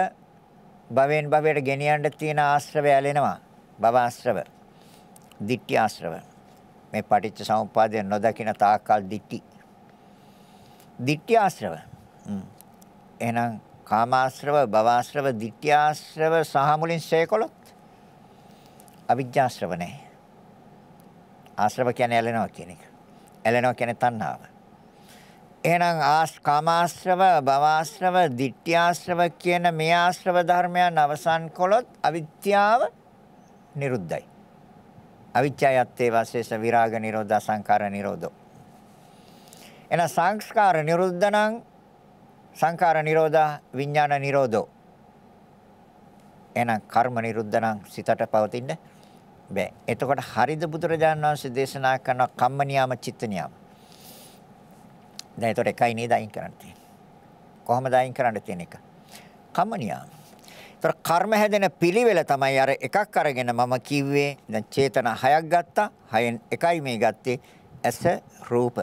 භවෙන් භවයට ගෙනියන්න තියෙන ආශ්‍රව ඇලෙනවා. භව ආශ්‍රව. දිට්ඨි ආශ්‍රව. මේ පටිච්ච සමුප්පාදය නොදකින තාක්කල් දිට්ඨි. දිට්ඨි ආශ්‍රව. එහෙනම් කාමාශ්‍රව, භවආශ්‍රව, දිට්ඨිආශ්‍රව සහ මුලින් සේකොලොත් අවිජ්ජාශ්‍රව නැහැ. ආශ්‍රව කියන්නේ ඇලෙනවා කියන එක. ඇලෙනවා කියන්නේ තණ්හාව. එහෙනම් ආස් කාමාශ්‍රව භවආශ්‍රව ditthියාශ්‍රව කියන මේ ආශ්‍රව ධර්මයන් අවසන් කළොත් අවිද්‍යාව නිරුද්ධයි. අවිච්ඡයත්තේ වාසේස විරාග නිරෝධ සංකාර නිරෝධෝ. එන සංස්කාර නිරුද්ධ නම් සංකාර නිරෝධ විඥාන නිරෝධෝ. එන කර්ම නිරුද්ධ නම් සිතට පවතින්නේ බෑ. එතකොට හරිද බුදුරජාණන් වහන්සේ දේශනා කරන කම්ම නියම චිත්ත නියම. දැන් ඒතොර එකයි නේද අයින් කරන්න තියෙන්නේ. කොහොමද අයින් කරන්න තියෙන එක? කම්මනියා. ඒතොර කර්ම හැදෙන පිළිවෙල තමයි අර එකක් අරගෙන මම කිව්වේ දැන් චේතන හයක් ගත්තා. හයෙන් එකයි මේ ගත්තේ ඇස රූප.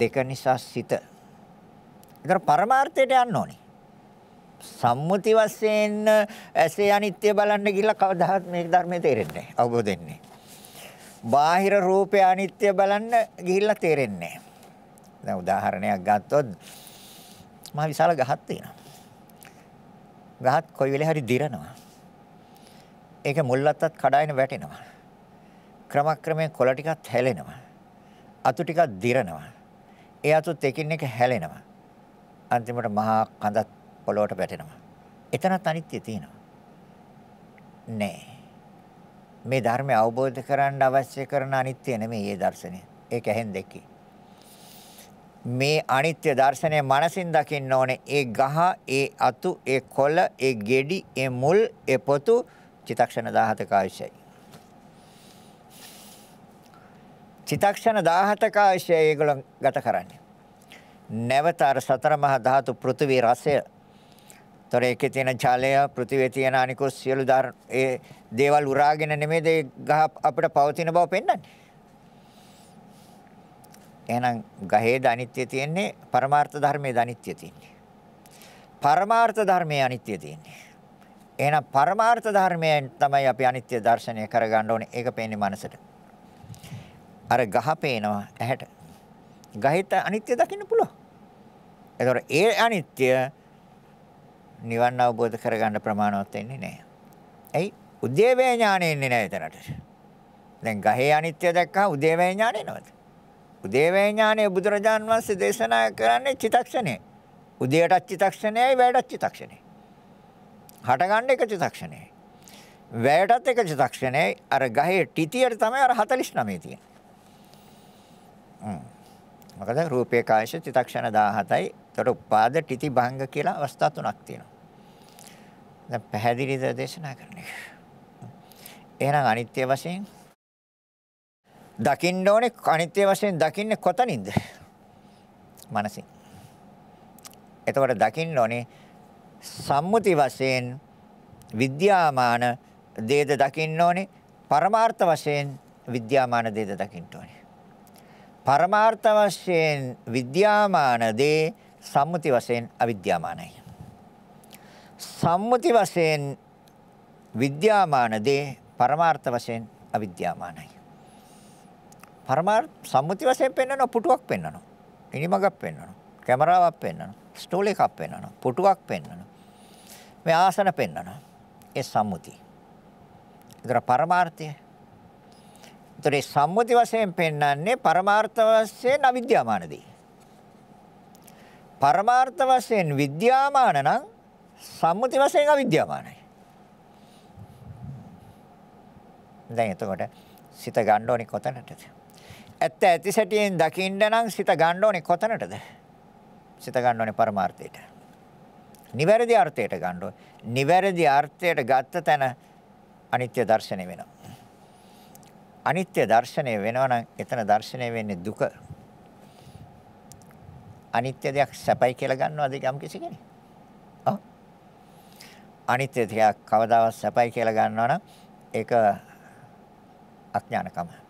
දෙක නිසා සිත. ඒතොර පරමාර්ථයට යන්න ඕනේ. සම්මුති වශයෙන් ඇසේ අනිත්‍ය බලන්න ගිහිල්ලා කවදාවත් මේ ධර්මයේ තේරෙන්නේ නැහැ. අවබෝධ වෙන්නේ. බාහිර රූපය අනිත්‍ය බලන්න ගිහිල්ලා තේරෙන්නේ නැහැ. දැන් උදාහරණයක් ගත්තොත් මහ විශාල ගහක් තියෙනවා. ගහක් කොයි වෙලේ හරි දිරනවා. ඒක මුල් අත්තත් කඩාගෙන වැටෙනවා. ක්‍රමක්‍රමයෙන් කොළ ටිකක් හැලෙනවා. අතු ටිකක් දිරනවා. ඒ අතුත් එකින් එක හැලෙනවා. අන්තිමට මහා කඳක් පොළොවට වැටෙනවා. එතනත් අනිත්‍ය තියෙනවා. නෑ. මේ ධර්මය අවබෝධ කරන්න අවශ්‍ය කරන අනිත්‍ය නෙමෙයි මේ දර්ශනය. ඒක ඇහෙන් දැක්කේ. මේ අනිත්‍ය දර්ශනය මනසින් දකින්න ඕනේ. ඒ ගහ, ඒ අතු, ඒ කොළ, ඒ ගෙඩි, ඒ මුල්, ඒ පොතු චිතක්ෂණ 17ක ආයශයි. චිතක්ෂණ 17ක ආයශය ඒගොල්ලෝ ගත කරන්නේ. නැවත අර සතර මහා ධාතු පෘථිවි රසය. ତොර ඒකේ තියෙන ජලය, පෘථිවියේ තියෙන අනිකුත් සියලු ඒ දේවල් උරාගෙන නෙමෙයි ගහ අපිට පවතින බව පෙන්වන්නේ. එහෙනම් ගහේ ද අනිත්‍ය තියෙන්නේ පරමාර්ථ ධර්මයේ ද අනිත්‍ය තියෙන්නේ. පරමාර්ථ ධර්මයේ අනිත්‍ය තියෙන්නේ. එහෙනම් පරමාර්ථ ධර්මයෙන් තමයි අපි අනිත්‍ය දර්ශනය කරගන්න ඕනේ. ඒක පේන්නේ මනසට. අර ගහ පේනවා ඇහැට. ගහෙත් අනිත්‍ය දකින්න පුළුවන්. ඒතකොට ඒ අනිත්‍ය නිවන් අවබෝධ කරගන්න ප්‍රමාණවත් වෙන්නේ නැහැ. ඇයි? උදේවේ ඥානෙ එන්නේ නැහැ එතනට. දැන් ගහේ අනිත්‍ය දැක්කහම උදේවේ ඥානෙ එනවද? උදේ විඥානයේ බුදුරජාන් වහන්සේ දේශනා කරන්නේ චිතක්ෂණේ. උදේටත් චිතක්ෂණයයි වැයටත් චිතක්ෂණයයි. හටගන්න එක චිතක්ෂණයයි. වැයටත් එක චිතක්ෂණයයි. අර ගහේ ටිතියට තමයි අර 49 තියෙන්නේ. හ්ම්. මොකද රූපේ කායශ චිතක්ෂණ 17යි. ඒතර උපාද ටිති භංග කියලා අවස්ථා තුනක් තියෙනවා. දැන් පැහැදිලිද දේශනා කරන්නේ. එහෙනම් අනිත්‍ය වශයෙන් දකින්න ඕනේ අනිත්‍ය වශයෙන් දකින්නේ කොතනින්ද? මනසින්. එතකොට දකින්න ඕනේ සම්මුති වශයෙන් විද්‍යාමාන දේද දකින්න ඕනේ පරමාර්ථ වශයෙන් විද්‍යාමාන දේද දකින්න ඕනේ පරමාර්ථ වශයෙන් විද්‍යාමාන දේ සම්මුති වශයෙන් අවිද්‍යාමානයි සම්මුති වශයෙන් විද්‍යාමාන දේ පරමාර්ථ වශයෙන් අවිද්‍යාමානයි පරමාර්ථ සම්මුති වශයෙන් පෙන්වන පුටුවක් පෙන්වනවා. ඉනිමගක් පෙන්වනවා. කැමරාවක් පෙන්වනවා. ස්ටූල් එකක් පෙන්වනවා. පුටුවක් පෙන්වනවා. මේ ආසන පෙන්වනවා. ඒ සම්මුති. ඒතර පරමාර්ථය. ඒතර සම්මුති වශයෙන් පෙන්වන්නේ පරමාර්ථ වශයෙන් අවිද්‍යාමානදී. පරමාර්ථ වශයෙන් විද්‍යාමාන නම් සම්මුති වශයෙන් අවිද්‍යාමානයි. දැන් එතකොට සිත ගන්න ඕනේ කොතනටද? ඇත්ත ඇති සැටියෙන් දකින්න නම් සිත ගන්න ඕනේ කොතනටද? සිත ගන්න ඕනේ පරමාර්ථයට. නිවැරදි අර්ථයට ගන්න ඕනේ. නිවැරදි අර්ථයට ගත්ත තැන අනිත්‍ය දර්ශනය වෙනවා. අනිත්‍ය දර්ශනය වෙනවා නම් එතන දර්ශනය වෙන්නේ දුක. අනිත්‍ය දෙයක් සැපයි කියලා ගන්නවද යම් කිසි කෙනෙක්? ඔව්. අනිත්‍ය දෙයක් කවදාවත් සැපයි කියලා ගන්නවා නම් ඒක අඥානකම.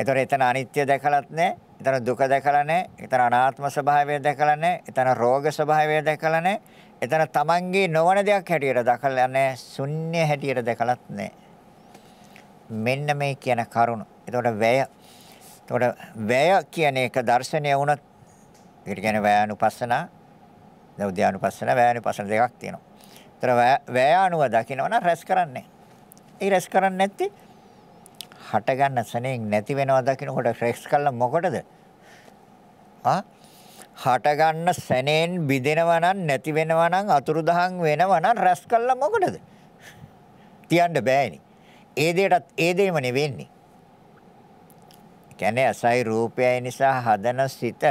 ඒතර එතන අනිත්‍ය දැකලත් නැහැ. එතන දුක දැකලා නැහැ. එතන අනාත්ම ස්වභාවය දැකලා නැහැ. එතන රෝග ස්වභාවය දැකලා නැහැ. එතන Tamange නොවන දෙයක් හැටියට දැකලා නැහැ. ශුන්‍ය හැටියට දැකලත් නැහැ. මෙන්න මේ කියන කරුණ. එතකොට වැය. එතකොට වැය කියන එක දර්ශනය වුණත් ඒ කියන්නේ වැයනුපස්සනා, උද්‍යානුපස්සනා, වැයනුපස්සන දෙකක් තියෙනවා. එතන වැය අනුව දකින්න නම් රැස් කරන්නේ. ඒ රැස් කරන්නේ නැත්නම් හටගන්න සෙනෙහෙන් නැති වෙනවා දකිනකොට ෆ්ලෙක්ස් කළා මොකටද? ආ හටගන්න සෙනෙහෙන් බිඳෙනවා නම් නැති වෙනවා නම් අතුරුදහන් වෙනවා නම් රැස් කළා මොකටද? තියන්න බෑනේ. ඒ දෙයටත් ඒ දෙයමනේ වෙන්නේ. කියන්නේ අසයි රූපයයි නිසා හදන සිත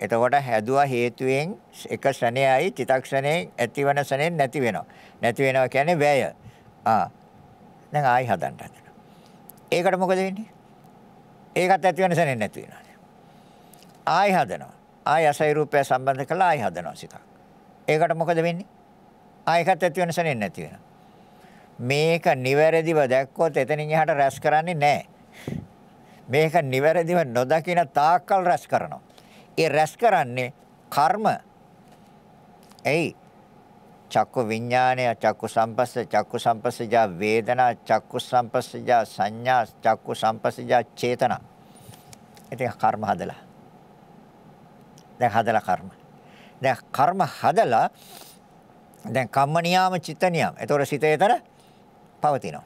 එතකොට හැදුවා හේතුවෙන් එක ශණයයි චිතක්ෂණයෙන් ඇතිවන ශණයෙන් නැති වෙනවා. නැති වෙනවා කියන්නේ වැය. ආ. දැන් ආයි හදන්නද? ඒකට මොකද වෙන්නේ? ඒකත් ඇති වෙන සැනෙන්නේ නැති වෙනවා. ආයි හදනවා. ආයි අසයි රූපය සම්බන්ධ කරලා ආයි හදනවා සිතක්. ඒකට මොකද වෙන්නේ? ආයකත් ඇති වෙන සැනෙන්නේ නැති වෙනවා. මේක නිවැරදිව දැක්කොත් එතනින් එහාට රැස් කරන්නේ නැහැ. මේක නිවැරදිව නොදකින තාක්කල් රැස් කරනවා. ඒ රැස් කරන්නේ කර්ම. එයි චක්කු විඥානය චක්කු සම්පස්ස චක්කු සම්පස්සජා වේදනා චක්කු සම්පස්සජා සංඥා චක්කු සම්පස්සජා චේතනා ඉතින් කර්ම හදලා දැන් හදලා කර්ම දැන් කර්ම හදලා දැන් කම්ම නියාම චිත්ත නියාම ඒතොර සිතේතර පවතිනවා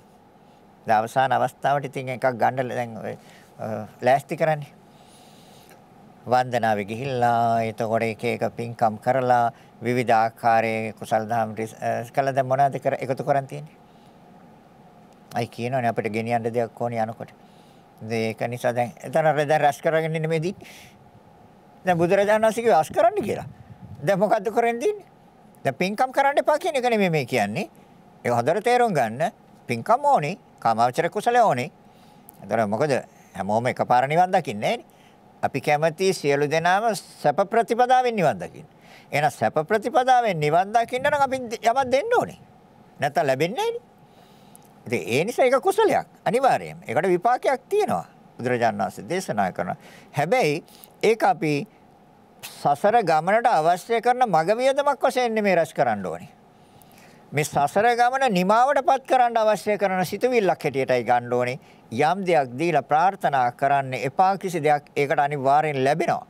දැන් අවසාන අවස්ථාවට ඉතින් එකක් ගන්න දැන් ලෑස්ති කරන්නේ වන්දනාවේ ගිහිල්ලා එතකොට එක එක පින්කම් කරලා විවිධ ආකාරයේ කුසල් දහම් කළද මොනවද කර එකතු කරන් තියෙන්නේ? අයි කියනවනේ අපිට ගෙනියන්න දෙයක් ඕනේ යනකොට. ඒක නිසා දැන් එතන රෙදන් රැස් කරගෙන ඉන්නේ මේදී. දැන් බුදුරජාණන් වහන්සේ කිව්වා රැස් කරන්න කියලා. දැන් මොකද්ද කරන් දෙන්නේ? දැන් පින්කම් කරන්න එපා කියන එක නෙමෙයි මේ කියන්නේ. ඒක හොඳට තේරුම් ගන්න. පින්කම් ඕනේ, කාමාවචර කුසල ඕනේ. එතකොට මොකද හැමෝම එකපාර නිවන් දකින්නේ නෑනේ. අපි කැමති සියලු දෙනාම සැප ප්‍රතිපදාවෙන් නිවන් දකින්න. එහෙනම් සැප ප්‍රතිපදාවෙන් නිවන් දකින්න නම් අපි යමක් දෙන්න ඕනේ. නැත්තම් ලැබෙන්නේ නැහැ ඒ නිසා ඒක කුසලයක් අනිවාර්යයෙන්. ඒකට විපාකයක් තියෙනවා. බුදුරජාණන් වහන්සේ දේශනා කරනවා. හැබැයි ඒක අපි සසර ගමනට අවශ්‍ය කරන මග වියදමක් වශයෙන් මේ රැස් කරන්න ඕනේ. මේ සසර ගමන නිමාවටපත් කරන්න අවශ්‍ය කරන සිතුවිල්ලක් හැටියටයි ගන්න ඕනේ. යම් දෙයක් දීලා ප්‍රාර්ථනා කරන්න එපා කිසි දෙයක් ඒකට අනිවාර්යෙන් ලැබෙනවා.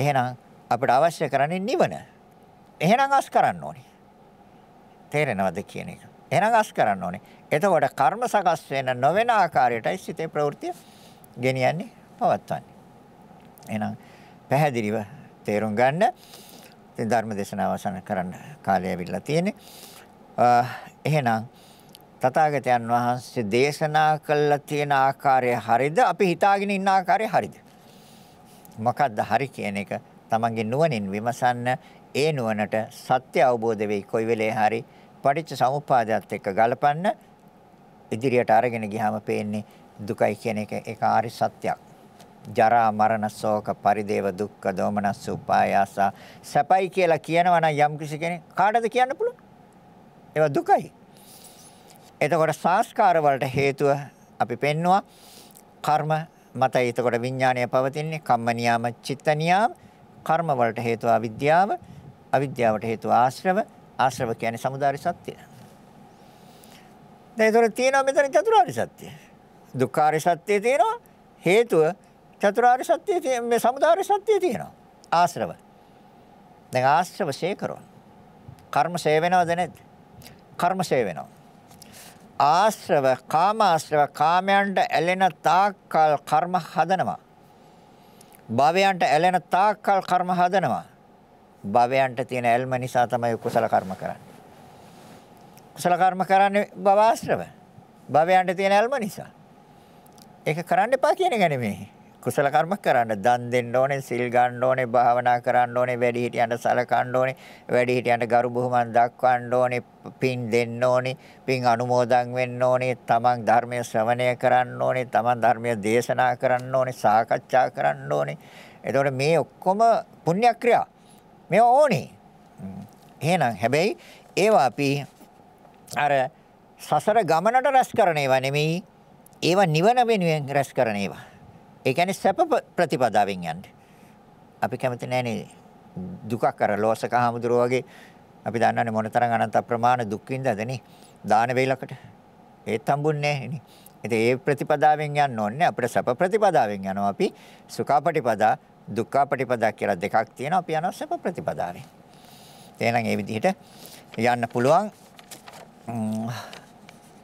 එහෙනම් අපිට අවශ්‍ය කරන්නේ නිවන. එහෙනම් අස් කරන්න ඕනේ. තේරෙනවද කියන එක? එහෙනම් අස් කරන්න ඕනේ. එතකොට කර්ම සකස් වෙන නොවන ආකාරයටයි සිතේ ප්‍රවෘත්ති ගෙනියන්නේ පවත්වන්නේ. එහෙනම් පැහැදිලිව තේරුම් ගන්න ඉතින් ධර්ම දේශනාව අවසන් කරන්න කාලය ඇවිල්ලා තියෙන්නේ. එහෙනම් තථාගතයන් වහන්සේ දේශනා කළා තියෙන ආකාරය හරිද? අපි හිතාගෙන ඉන්න ආකාරය හරිද? මොකද්ද හරි කියන එක තමන්ගේ නුවණින් විමසන්න ඒ නුවණට සත්‍ය අවබෝධ වෙයි කොයි වෙලේ හරි පටිච්ච සමුප්පාදයත් එක්ක ගලපන්න ඉදිරියට අරගෙන ගියාම පේන්නේ දුකයි කියන එක ඒක ආරි සත්‍යයක්. ජරා මරණ ශෝක පරිදේව දුක්ඛ දෝමනස්ස උපායාස සැපයි කියලා කියනවා නම් යම්කිසි කෙනෙක් කාටද කියන්න පුළුවන්? ඒවා දුකයි. එතකොට සංස්කාර වලට හේතුව අපි පෙන්නවා කර්ම මතයි. එතකොට විඥාණය පවතින්නේ කම්ම නියාම, චිත්ත නියාම, කර්ම වලට හේතුව අවිද්‍යාව, අවිද්‍යාවට හේතුව ආශ්‍රව, ආශ්‍රව කියන්නේ samudāri satya. දැන් ඒතර තියෙනවා මෙතන චතුරාර්ය සත්‍ය. දුක්ඛාරය සත්‍යය තියෙනවා හේතුව චතුරාර්ය සත්‍යයේ මේ samudāra සත්‍යය තියෙනවා. ආශ්‍රව. දැන් ආශ්‍රව ශේ කරනවා. කර්ම ශේ වෙනවද නැද්ද? කර්ම ශේ වෙනවා. ආශ්‍රව කාම ආශ්‍රව කාමයන්ට ඇලෙන තාක්කල් කර්ම හදනවා. භවයන්ට ඇලෙන තාක්කල් කර්ම හදනවා. භවයන්ට තියෙන ඇල්ම නිසා තමයි කුසල කර්ම කරන්නේ. කුසල කර්ම කරන්නේ භව ආශ්‍රව. භවයන්ට තියෙන ඇල්ම නිසා. ඒක කරන්න එපා කියන එක නෙමෙයි. කුසල කර්ම කරන්න. දන් දෙන්න ඕනේ, සිල් ගන්න ඕනේ, භාවනා කරන්න ඕනේ, වැඩිහිටියන්ට සලකන්න ඕනේ, වැඩිහිටියන්ට ගරු බුහුමන් දක්වන්න ඕනේ, පින් දෙන්න ඕනේ, පින් අනුමෝදන් වෙන්න ඕනේ, තමන් ධර්මය ශ්‍රවණය කරන්න ඕනේ, තමන් ධර්මය දේශනා කරන්න ඕනේ, සාකච්ඡා කරන්න ඕනේ. එතකොට මේ ඔක්කොම පුණ්‍ය ක්‍රියා. මේවා ඕනේ. එහෙනම් හැබැයි ඒවා අපි අර සසර ගමනට රැස් කරන ඒවා නෙමෙයි ඒවා නිවන වෙනුවෙන් රැස් කරන ඒවා ඒ කියන්නේ සැප ප්‍රතිපදාවෙන් යන්න. අපි කැමති නෑනේ දුකක් අර ලෝසක හාමුදුරුවෝ වගේ අපි දන්නවනේ මොනතරම් අනන්ත ප්‍රමාණ දුක්ඛින්දද නේ දාන වේලකට. ඒත් හම්බුන්නේ නෑනේ. ඉතින් ඒ ප්‍රතිපදාවෙන් යන්න ඕනේ අපිට සැප ප්‍රතිපදාවෙන් යනවා අපි සුඛාපටිපදා දුක්ඛාපටිපදා කියලා දෙකක් තියෙනවා අපි යනවා සැප ප්‍රතිපදාවෙන්. එහෙනම් ඒ විදිහට යන්න පුළුවන්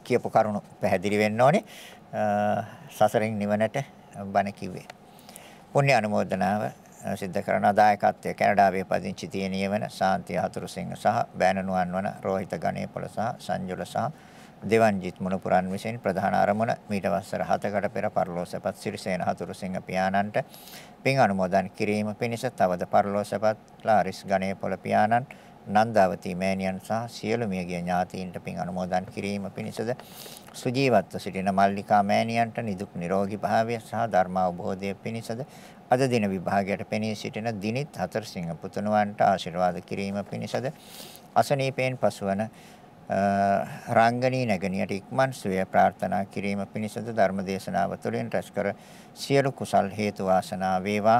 කියපු කරුණු පැහැදිලි වෙන්න ඕනේ. සසරෙන් නිවනට බණ කිව්වේ. පුණ්‍ය අනුමෝදනාව සිද්ධ කරන දායකත්වය කැනඩාවේ පදිංචි තියෙන නියමන සාන්තිය හතුරුසිංහ සහ බෑනනුවන් වන රෝහිත ගණේපල සහ සංජුල සහ දෙවන්ජිත් මුණපුරන් විසින් ප්‍රධාන අරමුණ මීට වසර 7කට පෙර පරලෝසපත් සිරිසේන හතුරුසිංහ පියාණන්ට පින් අනුමෝදන් කිරීම පිණිස තවද පරලෝසපත් ලාරිස් ගණේපල පියාණන් නන්දාවතී මෑණියන් සහ සියලු මියගිය ඥාතීන්ට පින් අනුමෝදන් කිරීම පිණිසද සුජීවත්ව සිටින මල්ලිකා මෑණියන්ට නිදුක් නිරෝගී භාවය සහ ධර්මාවබෝධය පිණිසද අද දින විභාගයට පෙනී සිටින දිනිත් හතරසිංහ පුතුණුවන්ට ආශිර්වාද කිරීම පිණිසද අසනීපයෙන් පසුවන රංගනී නැගණියට ඉක්මන් සුවය ප්‍රාර්ථනා කිරීම පිණිසද ධර්ම දේශනාව තුළින් රැස්කර සියලු කුසල් හේතු වාසනා වේවා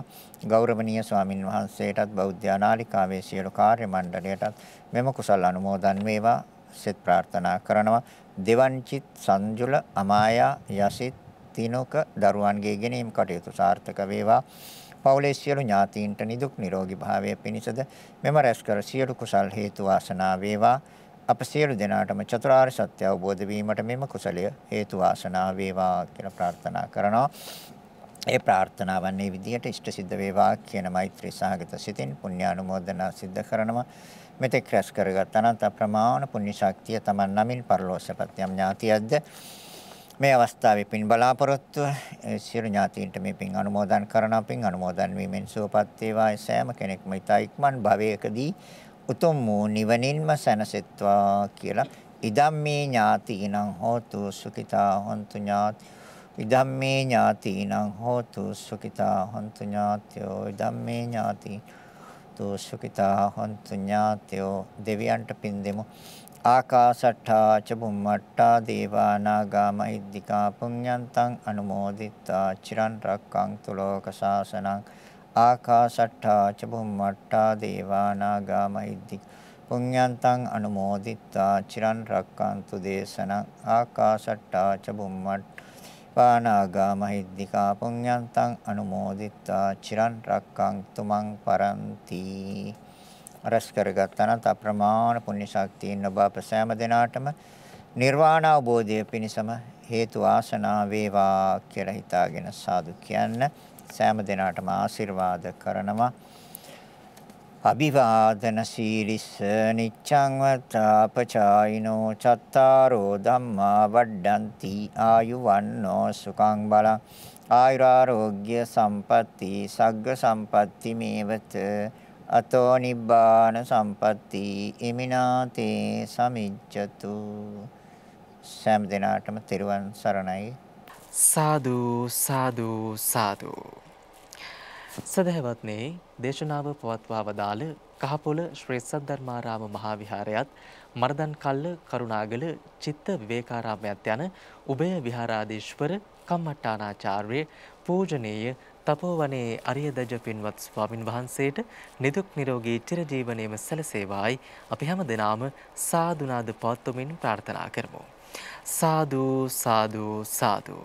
ගෞරවනීය ස්වාමින් වහන්සේටත් බෞද්ධ ආනාලිකාවේ සියලු කාර්ය මණ්ඩලයටත් මෙම කුසල් අනුමෝදන් වේවා සෙත් ප්‍රාර්ථනා කරනවා දෙවංචිත් සංජුල අමායා යසිත් තිනක දරුවන්ගේ ගෙනීම් කටයුතු සාර්ථක වේවා පවුලේ සියලු ඥාතීන්ට නිදුක් නිරෝගී භාවය පිණිසද මෙම රැස්කර සියලු කුසල් හේතු වාසනා වේවා අප සියලු දෙනාටම චතුරාර්ය සත්‍ය අවබෝධ වීමට මෙම කුසලය හේතු වාසනා වේවා කියලා ප්‍රාර්ථනා කරනවා. ඒ ප්‍රාර්ථනාවන් මේ විදිහට ඉෂ්ට සිද්ධ වේවා කියන මෛත්‍රී සහගත සිතින් පුණ්‍යානුමෝදනා සිද්ධ කරනවා. මෙතෙක් රැස් කරගත් අනන්ත ප්‍රමාණ පුණ්‍ය ශක්තිය Taman නමින් පරලෝසපත් යම් ඥාතියක්ද මේ අවස්ථාවේ පින් බලාපොරොත්තු සියලු ඥාතීන්ට මේ පින් අනුමෝදන් කරන පින් අනුමෝදන් වීමෙන් සුවපත් වේවා සෑම කෙනෙක්ම ඊතා ඉක්මන් භවයකදී උතුම් වූ නිවනින්ම සැනසෙත්වා කියලා ඉදම්මේ ඥාතිනං හෝතු සුඛිතා හොන්තු ඥාති ඉදම්මේ ඥාතිනං හෝතු සුඛිතා හොන්තු ඥාත්‍යෝ ඉදම්මේ ඥාති තු සුඛිතා හොන්තු ඥාත්‍යෝ දෙවියන්ට පින් දෙමු ආකාසට්ඨා ච බුම්මට්ඨා දේවානාගා මහිද්దికා පුඤ්ඤන්තං අනුමෝදිත්වා චිරන් රක්ඛන්තු ලෝක ශාසනං ආකාශට්ටා ච බුම්මට්ටා දේවානාගා මහිද්දි පුඤ්ඤන්තං අනුමෝදිත්වා චිරන් රක්칸තු දේශනං ආකාශට්ටා ච බුම්මට්ටා පානාගා මහිද්దికා පුඤ්ඤන්තං අනුමෝදිත්වා චිරන් රක්ඛන්තු මං පරන්ති රස කරගතනත ප්‍රමාණ පුණ්‍ය ශක්තියින් ඔබ අප සෑම දිනාටම නිර්වාණ අවබෝධය පිණිසම හේතු ආසනා වේවා කියලා හිතාගෙන සාදු කියන්නේ සෑම දිනාටම ආශිර්වාද කරනවා. අභිවාදන සීලිස්ස නිච්ඡං වත්තාපචායිනෝ චත්තාරෝ ධම්මා වඩ්ඩಂತಿ ආයු වන්නෝ සුඛං බලං ආයුරාෝග්‍ය සම්පatti සග්ග සම්පatti මේවත අතෝ නිබ්බාන සම්පatti ඉමිනාතේ සමිච්ඡතු සෑම දිනාටම තෙරුවන් සරණයි සාධූ සාධූ සාධූ. සදහැවත්නේ දේශනාව පවත්වා වදාළ කහපොළ ශ්‍රේෂ්සත් ධර්මාරාම මහාවිහාරයත් මරදන් කල්ල කරුණාගල චිත්ත විවේකාරාමයත් යන උබය විහාරාදේශ්වර කම්මට්ටානාචාර්ය පූජනීය තපෝවනයේ අරියදජ පින්වත් ස්වාමින් වහන්සේට නිදුක් නිරෝගී චිරජීවනයේම සැලසේවායි අපි හැම දෙනාම සාදුනාද පවත්වමින් ප්‍රාර්ථනා කරමු. සාදු සාදු සාදු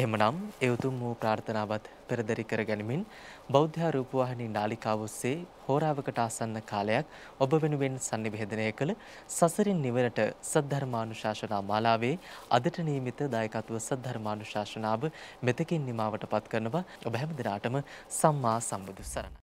එහෙමනම් ඒ උතුම් වූ ප්‍රාර්ථනාවත් පෙරදරි කර ගැනීමෙන් බෞද්ධ රූපවාහිනී නාලිකාව ඔස්සේ හෝරාවකට ආසන්න කාලයක් ඔබ වෙනුවෙන් sannivedanaya කළ සසරින් නිවනට සද්ධර්මානුශාසනා මාලාවේ අදට නියමිත දායකත්ව සද්ධර්මානුශාසනාව මෙතකින් නිමවටපත් කරනවා ඔබ හැම දිනාටම සම්මා සම්බුදු සරණයි